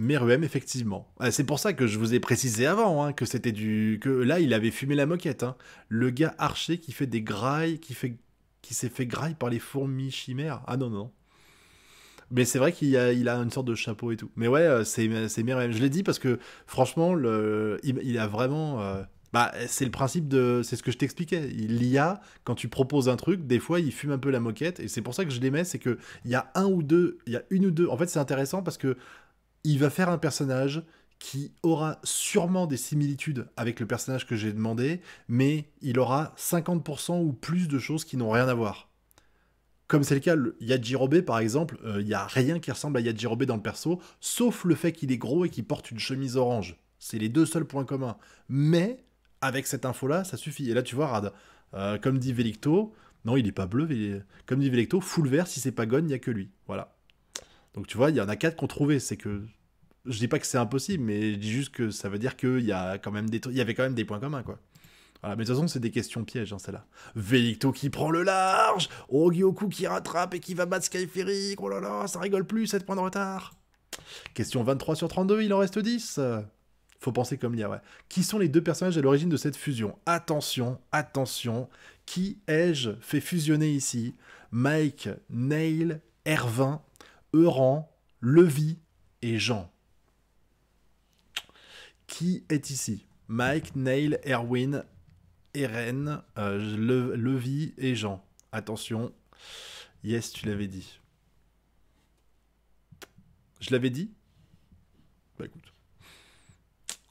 Meruem, effectivement. Ah, c'est pour ça que je vous ai précisé avant hein, que c'était du. que là, il avait fumé la moquette. Hein. Le gars archer qui fait des grailles, qui, fait... qui s'est fait graille par les fourmis chimères. Ah non, non. Mais c'est vrai qu'il a, il a une sorte de chapeau et tout. Mais ouais, euh, c'est, c'est Meruem. Je l'ai dit parce que, franchement, il, a vraiment. Euh, bah, c'est le principe de. C'est ce que je t'expliquais. Il y a, quand tu proposes un truc, des fois, il fume un peu la moquette. Et c'est pour ça que je l'aimais. c'est qu'il y a un ou deux. Il y a une ou deux. En fait, c'est intéressant parce que il va faire un personnage qui aura sûrement des similitudes avec le personnage que j'ai demandé, mais il aura 50% ou plus de choses qui n'ont rien à voir. Comme c'est le cas, de Yajirobe par exemple, euh, il y n'y a rien qui ressemble à Yajirobe dans le perso, sauf le fait qu'il est gros et qu'il porte une chemise orange. C'est les deux seuls points communs. Mais avec cette info-là, ça suffit. Et là, tu vois, Rad, euh, comme dit Velicto, non, il n'est pas bleu, comme dit Velicto, full vert, si c'est pas Gone, il n'y a que lui. Voilà. Donc tu vois, il y en a quatre qu'on trouvait. C'est que je dis pas que c'est impossible, mais je dis juste que ça veut dire qu'il y a quand même des, il y avait quand même des points communs, quoi. Voilà, mais de toute façon, c'est des questions pièges, hein, celle-là. Velicto qui prend le large, Ogyoku qui rattrape et qui va battre Skyferry, oh là là, ça rigole plus, 7 points de retard. Question 23 sur 32, il en reste 10. Faut penser comme l'IA, ouais. Qui sont les deux personnages à l'origine de cette fusion Attention, attention, qui ai-je fait fusionner ici Mike, Neil, Ervin Euran, Levi et Jean. Qui est ici Mike, Neil, Erwin, Eren, euh, Levi et Jean. Attention. Yes, tu l'avais dit. Je l'avais dit Bah écoute.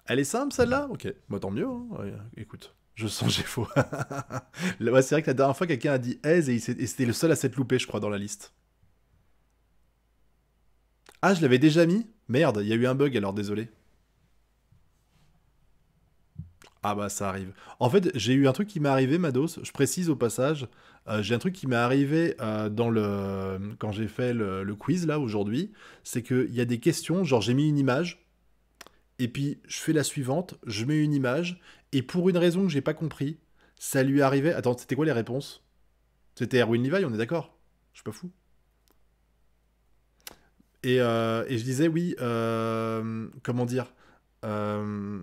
Elle est simple celle-là Ok, Moi bah, tant mieux. Hein. écoute, je sens faux. c'est vrai que la dernière fois, quelqu'un a dit Aise et c'était le seul à s'être loupé, je crois, dans la liste. Ah, je l'avais déjà mis Merde, il y a eu un bug alors, désolé. Ah bah ça arrive. En fait, j'ai eu un truc qui m'est arrivé, Mados. Je précise au passage, euh, j'ai un truc qui m'est arrivé euh, dans le quand j'ai fait le, quiz là aujourd'hui, c'est qu'il y a des questions. Genre j'ai mis une image et puis je fais la suivante, je mets une image et pour une raison que j'ai pas compris, ça lui arrivait. Attends, c'était quoi les réponses C'était Erwin Levi, on est d'accord Je suis pas fou. Euh, et, je disais, oui, euh, comment dire euh,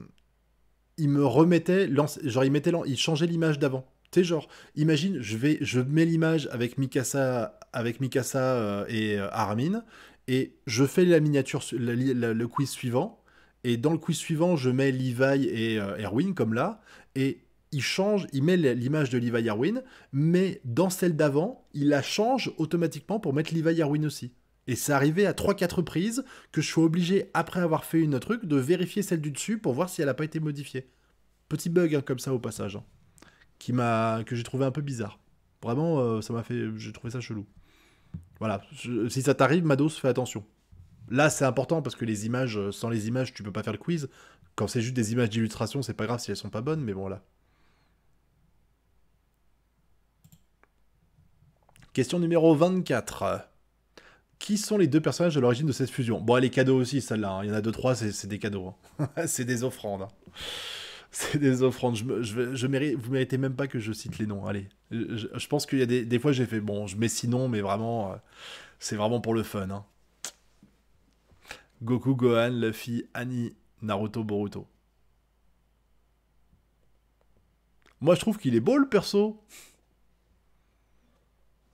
Il me remettait, genre, il, mettait, il changeait l'image d'avant. Tu sais, genre, imagine, je, vais, je mets l'image avec Mikasa, avec Mikasa et Armin, et je fais la miniature, le quiz suivant, et dans le quiz suivant, je mets Levi et Erwin, comme là, et il change, il met l'image de Levi et Erwin, mais dans celle d'avant, il la change automatiquement pour mettre Levi et Erwin aussi. Et c'est arrivé à 3-4 reprises que je suis obligé, après avoir fait une truc, de vérifier celle du dessus pour voir si elle n'a pas été modifiée. Petit bug hein, comme ça au passage, hein, qui m'a que j'ai trouvé un peu bizarre. Vraiment, euh, ça m'a fait, j'ai trouvé ça chelou. Voilà, si ça t'arrive, Mados, fais attention. Là, c'est important parce que les images, euh, sans les images, tu peux pas faire le quiz. Quand c'est juste des images d'illustration, c'est pas grave si elles sont pas bonnes, mais bon là. Question numéro 24 qui sont les deux personnages à l'origine de cette fusion Bon, les cadeaux aussi, celle-là. Hein. Il y en a deux, trois, c'est des cadeaux. Hein. c'est des offrandes. Hein. C'est des offrandes. Je, mérite, vous méritez même pas que je cite les noms. Allez. Je, pense qu'il y a des, fois, j'ai fait bon, je mets six noms, mais vraiment, euh, c'est vraiment pour le fun. Goku, Gohan, Luffy, Annie, Naruto, Boruto. Moi, je trouve qu'il est beau le perso.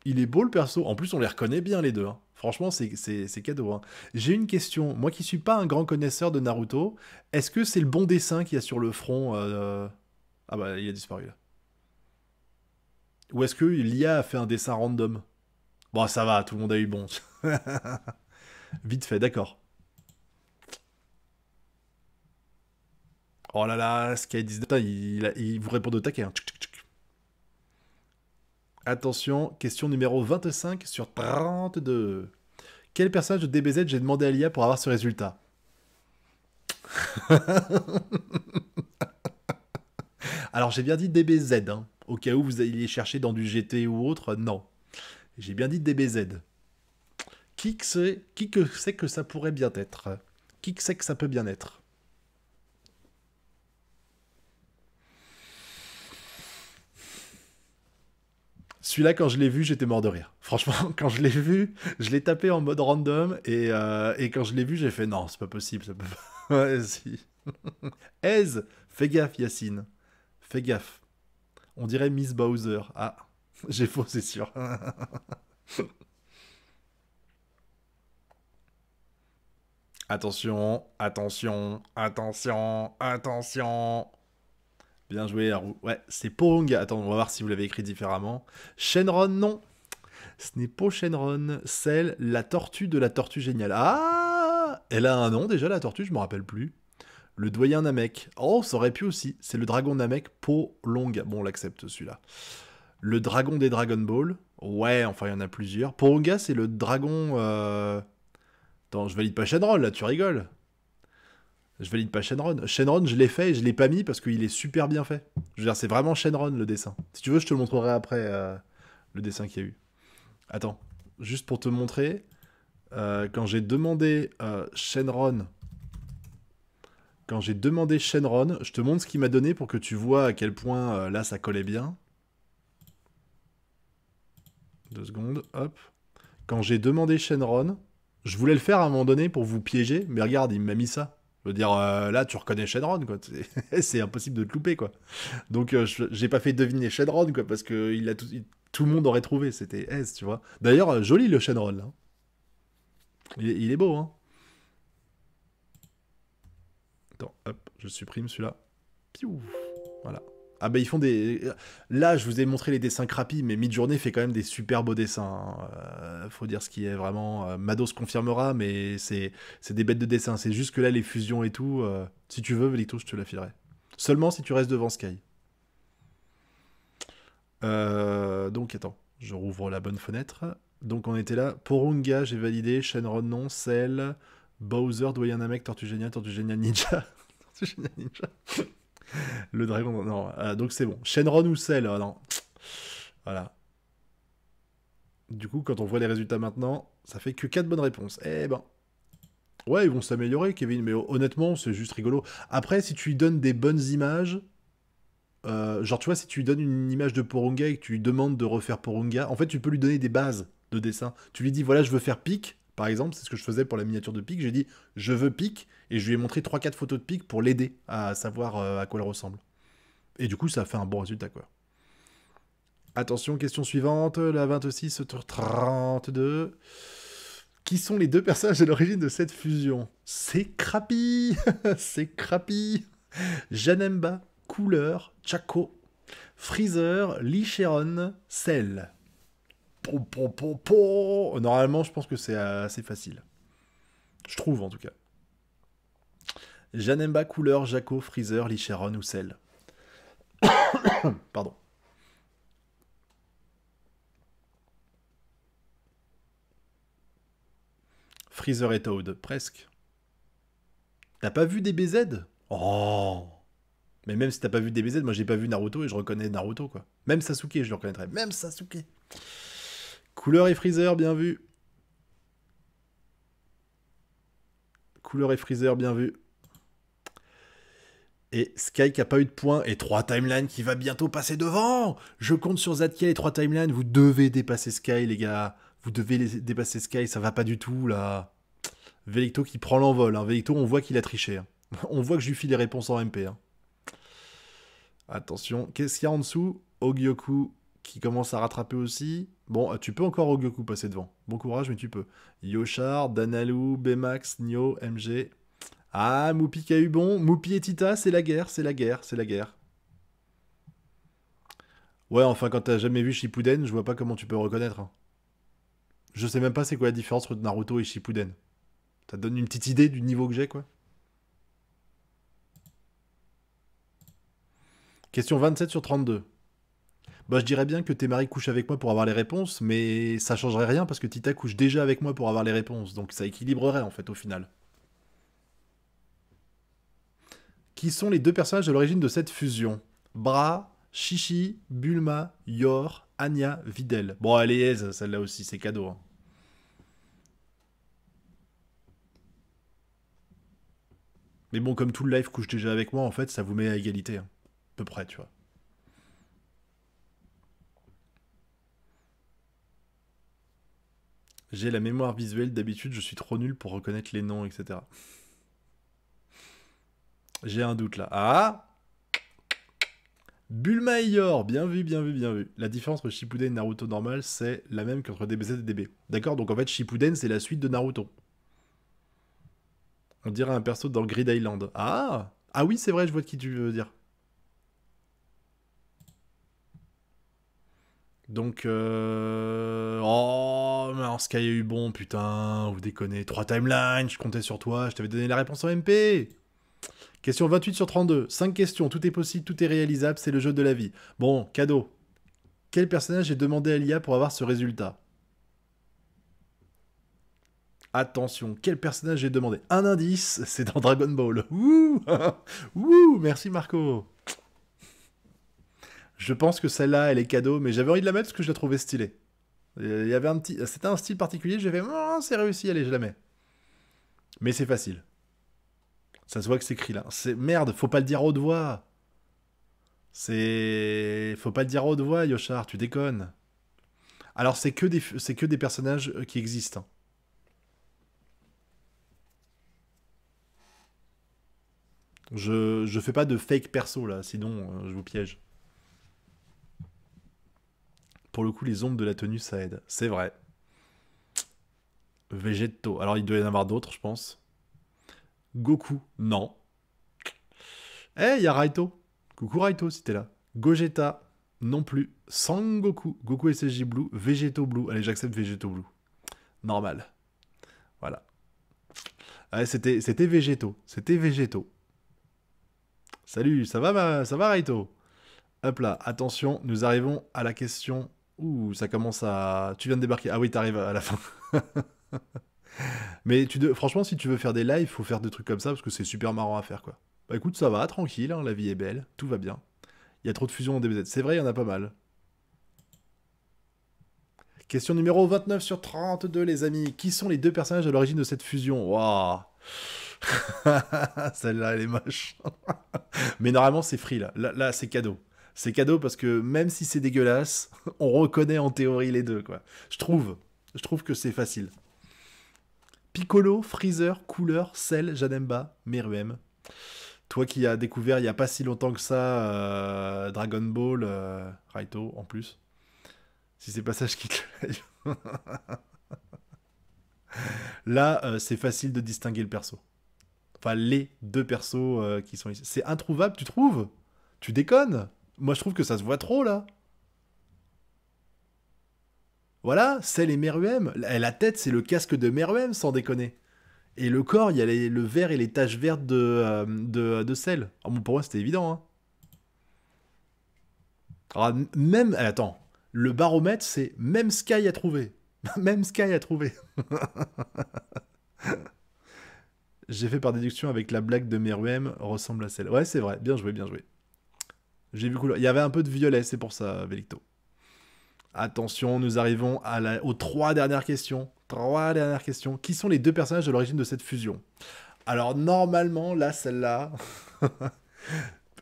Il est beau le perso. En plus, on les reconnaît bien les deux. Franchement, c'est cadeau. Hein. J'ai une question. Moi qui suis pas un grand connaisseur de Naruto, est-ce que c'est le bon dessin qu'il y a sur le front euh, Ah bah, il a disparu là. Ou est-ce que l'IA a fait un dessin random Bon, ça va, tout le monde a eu bon. Vite fait, d'accord. Oh là là, ce 19, il, il, il vous répond de taquet. Hein. Attention, question numéro 25 sur 32. Quel personnage de DBZ j'ai demandé à l'IA pour avoir ce résultat Alors j'ai bien dit DBZ, hein. au cas où vous alliez chercher dans du GT ou autre, non. J'ai bien dit DBZ. Qui que c'est que, que ça pourrait bien être Qui que c'est que ça peut bien être Celui-là, quand je l'ai vu, j'étais mort de rire. Franchement, quand je l'ai vu, je l'ai tapé en mode random euh, et, quand je l'ai vu, j'ai fait non, c'est pas possible, ça peut si. fais gaffe, Yacine. Fais gaffe. On dirait Miss Bowser. Ah, j'ai faux, c'est sûr. attention, attention, attention, attention. Bien joué, Haru. Ouais, c'est Pong. Attends, on va voir si vous l'avez écrit différemment. Shenron, non. Ce n'est pas Shenron. Celle, la tortue de la tortue géniale. Ah Elle a un nom déjà, la tortue, je me rappelle plus. Le doyen Namek. Oh, ça aurait pu aussi. C'est le dragon Namek, Po Long. Bon, on l'accepte celui-là. Le dragon des Dragon Ball. Ouais, enfin, il y en a plusieurs. Poonga, c'est le dragon. Euh, Attends, je valide pas Shenron, là, tu rigoles. Je valide pas Shenron. Shenron, je l'ai fait et je l'ai pas mis parce qu'il est super bien fait. Je veux dire, c'est vraiment Shenron le dessin. Si tu veux, je te le montrerai après euh, le dessin qu'il y a eu. Attends, juste pour te montrer, euh, quand j'ai demandé euh, Shenron, quand j'ai demandé Shenron, je te montre ce qu'il m'a donné pour que tu vois à quel point euh, là ça collait bien. Deux secondes, hop. Quand j'ai demandé Shenron, je voulais le faire à un moment donné pour vous piéger, mais regarde, il m'a mis ça. Je veux dire, euh, là, tu reconnais Shenron, quoi. C'est impossible de te louper, quoi. Donc, euh, j'ai pas fait deviner Shenron, quoi, parce que il a tout, tout le monde aurait trouvé. C'était S, tu vois. D'ailleurs, euh, joli le Shenron, Il, est beau, hein. Attends, hop, je supprime celui-là. Piouf. Voilà. Ah ben ils font des. Là, je vous ai montré les dessins crapis, mais Midjourney fait quand même des super beaux dessins. Hein. Euh, faut dire ce qui est vraiment. Euh, se confirmera, mais c'est des bêtes de dessins. C'est juste que là, les fusions et tout. Euh, si tu veux, Velito, je te la filerai. Seulement si tu restes devant Sky. donc attends, je rouvre la bonne fenêtre. Donc on était là. Porunga, j'ai validé. Shenron, non. Cell. Bowser, Doyen mec, Tortue géniale, Tortue Ninja. Tortue Ninja. le dragon, non. Euh, donc c'est bon. Shenron ou Cell euh, Non. Voilà. Du coup, quand on voit les résultats maintenant, ça fait que quatre bonnes réponses. Eh ben. Ouais, ils vont s'améliorer, Kevin, mais honnêtement, c'est juste rigolo. Après, si tu lui donnes des bonnes images, euh, genre, tu vois, si tu lui donnes une image de Porunga et que tu lui demandes de refaire Porunga, en fait, tu peux lui donner des bases de dessin. Tu lui dis, voilà, je veux faire pique par exemple, c'est ce que je faisais pour la miniature de Pic. J'ai dit je veux Pic et je lui ai montré 3-4 photos de Pic pour l'aider à savoir euh, à quoi elle ressemble. Et du coup, ça a fait un bon résultat quoi. Attention, question suivante, la 26 32. Qui sont les deux personnages à l'origine de cette fusion C'est Crappy C'est Crappy Janemba, Couleur, Chaco, Freezer, Licheron, Cell. Normalement, je pense que c'est assez facile. Je trouve, en tout cas. Janemba, Couleur, Jaco, Freezer, Licheron ou Cell. Pardon. Freezer et Toad, presque. T'as pas vu DBZ Oh Mais même si t'as pas vu DBZ, moi j'ai pas vu Naruto et je reconnais Naruto, quoi. Même Sasuke, je le reconnaîtrais. Même Sasuke Couleur et Freezer, bien vu. Couleur et Freezer, bien vu. Et Sky qui n'a pas eu de points et 3 timelines qui va bientôt passer devant. Je compte sur Zadkiel et 3 timelines. Vous devez dépasser Sky, les gars. Vous devez les dépasser Sky, ça va pas du tout là. Vélecto qui prend l'envol. Hein. on voit qu'il a triché. Hein. On voit que je lui file les réponses en MP. Hein. Attention, qu'est-ce qu'il y a en dessous Ogyoku, qui commence à rattraper aussi. Bon, euh, tu peux encore au Goku passer devant. Bon courage, mais tu peux. Yoshar, Danalou, Bmax, Nyo, MG. Ah, Moupi qui a eu bon. Moupi et Tita, c'est la guerre, c'est la guerre, c'est la guerre. Ouais, enfin, quand t'as jamais vu Shippuden, je vois pas comment tu peux reconnaître. Hein. Je sais même pas c'est quoi la différence entre Naruto et Shippuden. Ça donne une petite idée du niveau que j'ai, quoi. Question 27 sur 32 bah, je dirais bien que Temari couche avec moi pour avoir les réponses, mais ça changerait rien parce que Tita couche déjà avec moi pour avoir les réponses, donc ça équilibrerait en fait au final. Qui sont les deux personnages à l'origine de cette fusion Bra, Shishi, Bulma, Yor, Anya, Videl. Bon, elle est aise, celle-là aussi, c'est cadeau. Hein. Mais bon, comme tout le live couche déjà avec moi, en fait, ça vous met à égalité, hein. à peu près, tu vois. J'ai la mémoire visuelle, d'habitude je suis trop nul pour reconnaître les noms, etc. J'ai un doute là. Ah Bulma Yor, bien vu, bien vu, bien vu. La différence entre Shippuden et Naruto normal, c'est la même qu'entre DBZ et DB. D'accord, donc en fait Shippuden c'est la suite de Naruto. On dirait un perso dans Grid Island. Ah Ah oui, c'est vrai, je vois de qui tu veux dire. Donc, euh... oh Oh, alors a eu bon, putain, vous déconnez. Trois timelines, je comptais sur toi, je t'avais donné la réponse en MP. Question 28 sur 32. 5 questions, tout est possible, tout est réalisable, c'est le jeu de la vie. Bon, cadeau. Quel personnage ai-je demandé à l'IA pour avoir ce résultat Attention, quel personnage j'ai demandé Un indice, c'est dans Dragon Ball. Ouh Merci Marco Je pense que celle-là, elle est cadeau, mais j'avais envie de la mettre parce que je la trouvais stylée y avait un petit, c'était un style particulier. J'ai fait, ah, c'est réussi, allez, je la mets. Mais c'est facile. Ça se voit que c'est écrit là. C'est merde, faut pas le dire haute voix. C'est, faut pas le dire haute voix, Yoshar, tu déconnes. Alors c'est que des, c'est que des personnages euh, qui existent. Hein. Je, je fais pas de fake perso là, sinon euh, je vous piège. Pour le coup, les ombres de la tenue, ça aide. C'est vrai. Végéto. Alors, il doit y en avoir d'autres, je pense. Goku. Non. Eh, il y a Raito. Coucou Raito, si t'es là. Gogeta. Non plus. Sangoku. Goku SSJ Blue. Vegeto Blue. Allez, j'accepte Vegeto Blue. Normal. Voilà. c'était, c'était C'était Végétaux. Salut, ça va, ça va, Raito Hop là, attention, nous arrivons à la question Ouh, ça commence à. Tu viens de débarquer. Ah oui, t'arrives à la fin. Mais tu franchement, si tu veux faire des lives, faut faire des trucs comme ça parce que c'est super marrant à faire, quoi. Bah écoute, ça va, tranquille, hein, la vie est belle, tout va bien. Il y a trop de fusions en DBZ. C'est vrai, il y en a pas mal. Question numéro 29 sur 32, les amis. Qui sont les deux personnages à l'origine de cette fusion Waouh Celle-là, elle est moche. Mais normalement, c'est free, Là, là c'est cadeau c'est cadeau parce que même si c'est dégueulasse, on reconnaît en théorie les deux, quoi. Je trouve, je trouve que c'est facile. Piccolo, Freezer, Cooler, Cell, Janemba, Meruem. Toi qui as découvert il n'y a pas si longtemps que ça euh, Dragon Ball, euh, Raito en plus. Si c'est pas ça, je quitte Là, euh, c'est facile de distinguer le perso. Enfin, les deux persos qui sont ici. C'est introuvable, tu trouves Tu déconnes moi, je trouve que ça se voit trop, là. Voilà, c'est et Meruem. La tête, c'est le casque de Meruem, sans déconner. Et le corps, il y a le vert et les taches vertes de, euh, euh, de, sel. Ah bon, pour moi, c'était évident. Hein. Ah, même. Eh, attends, le baromètre, c'est même Sky a trouvé. même Sky a trouvé. J'ai fait par déduction avec la blague de Meruem ressemble à celle. Ouais, c'est vrai. Bien joué, bien joué. J'ai vu couleur. Il y avait un peu de violet, c'est pour ça, Vélicto. Attention, nous arrivons aux trois dernières questions. Trois dernières questions. Qui sont les deux personnages de l'origine de cette fusion Alors, normalement, là, celle-là.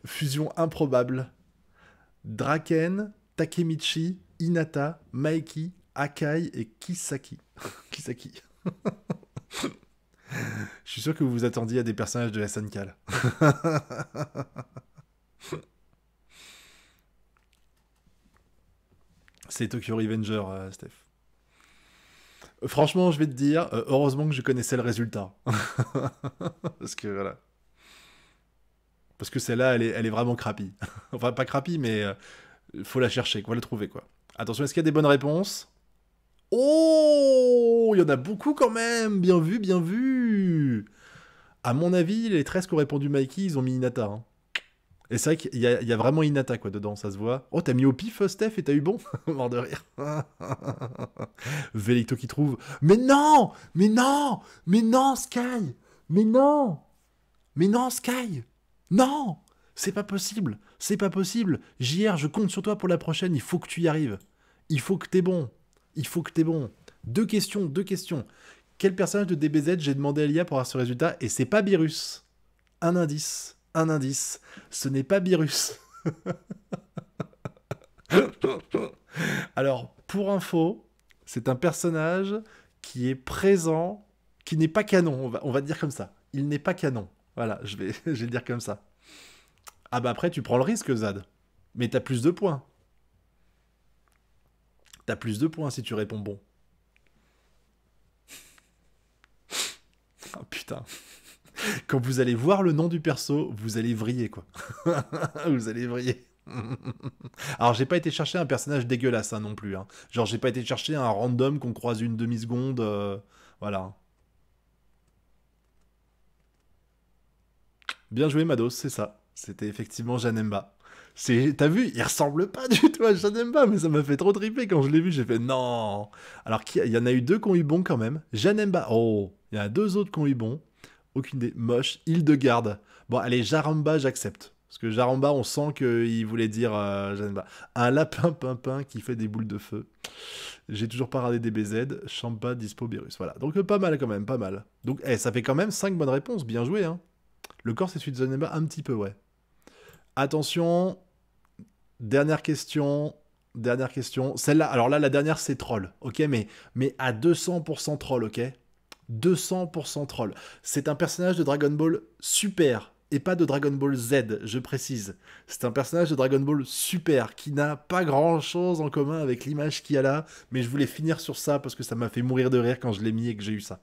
fusion improbable. Draken, Takemichi, Inata, maiki Akai et Kisaki. Kisaki. Je suis sûr que vous vous attendiez à des personnages de la SNK là. C'est Tokyo Revenger, euh, Steph. Euh, franchement, je vais te dire, euh, heureusement que je connaissais le résultat. Parce que voilà. Parce que celle-là, elle est, vraiment crappie. enfin, pas crappie, mais il faut la chercher, faut la trouver, quoi. Attention, est-ce qu'il y a des bonnes réponses Oh Il y en a beaucoup quand même Bien vu, bien vu À mon avis, les 13 qui ont répondu Mikey, ils ont mis Inata. Hein. Et c'est vrai qu'il y, a vraiment Inata quoi dedans, ça se voit. Oh, t'as mis au pif euh, Steph et t'as eu bon Mort de rire. Vélicto qui trouve. Mais non Mais non Mais non, Sky Mais non Mais non, Sky Non C'est pas possible C'est pas possible JR, je compte sur toi pour la prochaine, il faut que tu y arrives. Il faut que t'es bon. Il faut que t'es bon. Deux questions, deux questions. Quel personnage de DBZ j'ai demandé à l'IA pour avoir ce résultat Et c'est pas Virus. Un indice un indice, ce n'est pas Virus. Alors, pour info, c'est un personnage qui est présent, qui n'est pas canon, on va, on dire comme ça. Il n'est pas canon. Voilà, je vais, je vais le dire comme ça. Ah bah après, tu prends le risque, Zad. Mais t'as plus de points. T'as plus de points si tu réponds bon. oh putain. quand vous allez voir le nom du perso, vous allez vriller, quoi. vous allez vriller. Alors j'ai pas été chercher un personnage dégueulasse hein, non plus. Hein. Genre j'ai pas été chercher un random qu'on croise une demi-seconde. Euh, voilà. Bien joué Mados, c'est ça. C'était effectivement Janemba. T'as vu, il ressemble pas du tout à Janemba, mais ça m'a fait trop triper quand je l'ai vu, j'ai fait non. Alors il y en a eu deux qui ont eu bon quand même. Janemba, oh, il y en a deux autres qui ont eu bon. Aucune idée. Moche. garde. Bon, allez, Jaramba, j'accepte. Parce que Jaramba, on sent qu'il voulait dire euh, un lapin pimpin qui fait des boules de feu. J'ai toujours pas des BZ. Champa, Dispo, Berus. Voilà. Donc euh, pas mal quand même, pas mal. Donc eh, ça fait quand même 5 bonnes réponses. Bien joué. Hein. Le corps, c'est celui de Zaneba un petit peu, ouais. Attention. Dernière question. Dernière question. Celle-là, alors là, la dernière, c'est troll. Ok, mais, mais à 200% troll, ok 200% troll. C'est un personnage de Dragon Ball super et pas de Dragon Ball Z, je précise. C'est un personnage de Dragon Ball super qui n'a pas grand chose en commun avec l'image qu'il y a là, mais je voulais finir sur ça parce que ça m'a fait mourir de rire quand je l'ai mis et que j'ai eu ça.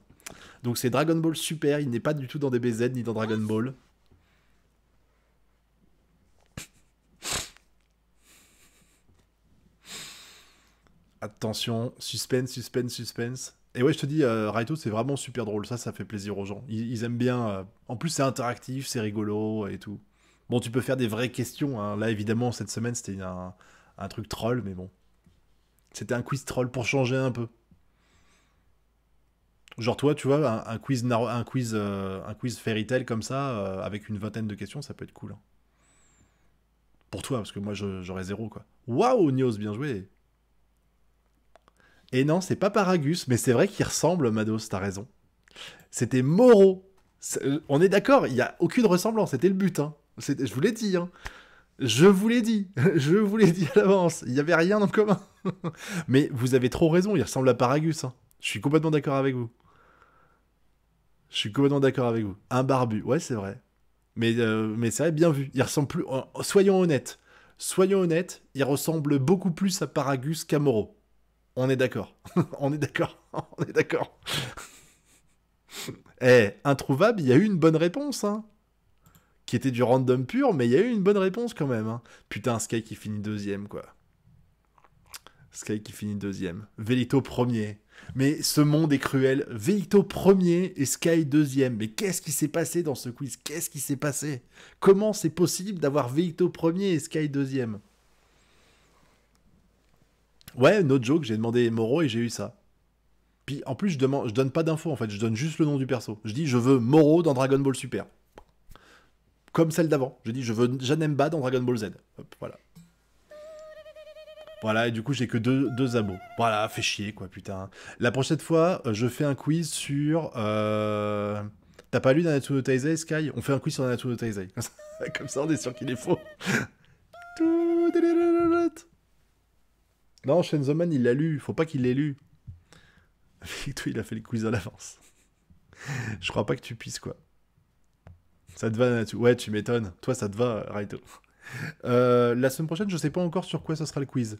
Donc c'est Dragon Ball super, il n'est pas du tout dans DBZ ni dans Dragon Ball. Attention, suspense, suspense, suspense et ouais, je te dis, euh, Raito, c'est vraiment super drôle. Ça, ça fait plaisir aux gens. Ils, aiment bien. Euh, en plus, c'est interactif, c'est rigolo et tout. Bon, tu peux faire des vraies questions. Hein. Là, évidemment, cette semaine, c'était un, truc troll, mais bon. C'était un quiz troll pour changer un peu. Genre toi, tu vois, un, un quiz, un, quiz, euh, un quiz fairy tale comme ça, euh, avec une vingtaine de questions, ça peut être cool. Hein. Pour toi, parce que moi, j'aurais zéro, quoi. Waouh, Nios, bien joué et non, c'est pas Paragus, mais c'est vrai qu'il ressemble, Mados, t'as raison. C'était Moro. Euh, on est d'accord, il n'y a aucune ressemblance, c'était le but. Hein. Je vous l'ai dit. Hein. Je vous l'ai dit. Je vous l'ai dit à l'avance. Il n'y avait rien en commun. mais vous avez trop raison, il ressemble à Paragus. Hein. Je suis complètement d'accord avec vous. Je suis complètement d'accord avec vous. Un barbu, ouais, c'est vrai. Mais, euh, mais c'est vrai, bien vu. Il ressemble plus. Soyons honnêtes. Soyons honnêtes, il ressemble beaucoup plus à Paragus qu'à Moro. On est d'accord. on est d'accord. on est d'accord. Eh, introuvable, il y a eu une bonne réponse, hein. Qui était du random pur, mais il y a eu une bonne réponse quand même. Hein. Putain, Sky qui finit deuxième, quoi. Sky qui finit deuxième. Velito premier. Mais ce monde est cruel. Velito premier et Sky deuxième. Mais qu'est-ce qui s'est passé dans ce quiz Qu'est-ce qui s'est passé Comment c'est possible d'avoir Velito premier et Sky deuxième Ouais, no joke, j'ai demandé Moro et j'ai eu ça. Puis en plus, je, je donne pas d'infos en fait, je donne juste le nom du perso. Je dis, je veux Moro dans Dragon Ball Super. Comme celle d'avant. Je dis, je veux Janemba dans Dragon Ball Z. voilà. Voilà, et du coup, j'ai que deux, deux abos. Voilà, fait chier, quoi, putain. La prochaine fois, euh, je fais un quiz sur... Euh, t'as pas lu Nanatu no Taizai, Sky On fait un quiz sur Nanatu no Taizai. Comme ça, on est sûr qu'il est faux. Non, Shenzoman, il l'a lu. Faut pas qu'il l'ait lu. Avec il a fait le quiz à l'avance. Je crois pas que tu puisses, quoi. Ça te va, tu... ouais, tu m'étonnes. Toi, ça te va, Raito. Euh, la semaine prochaine, je sais pas encore sur quoi ce sera le quiz.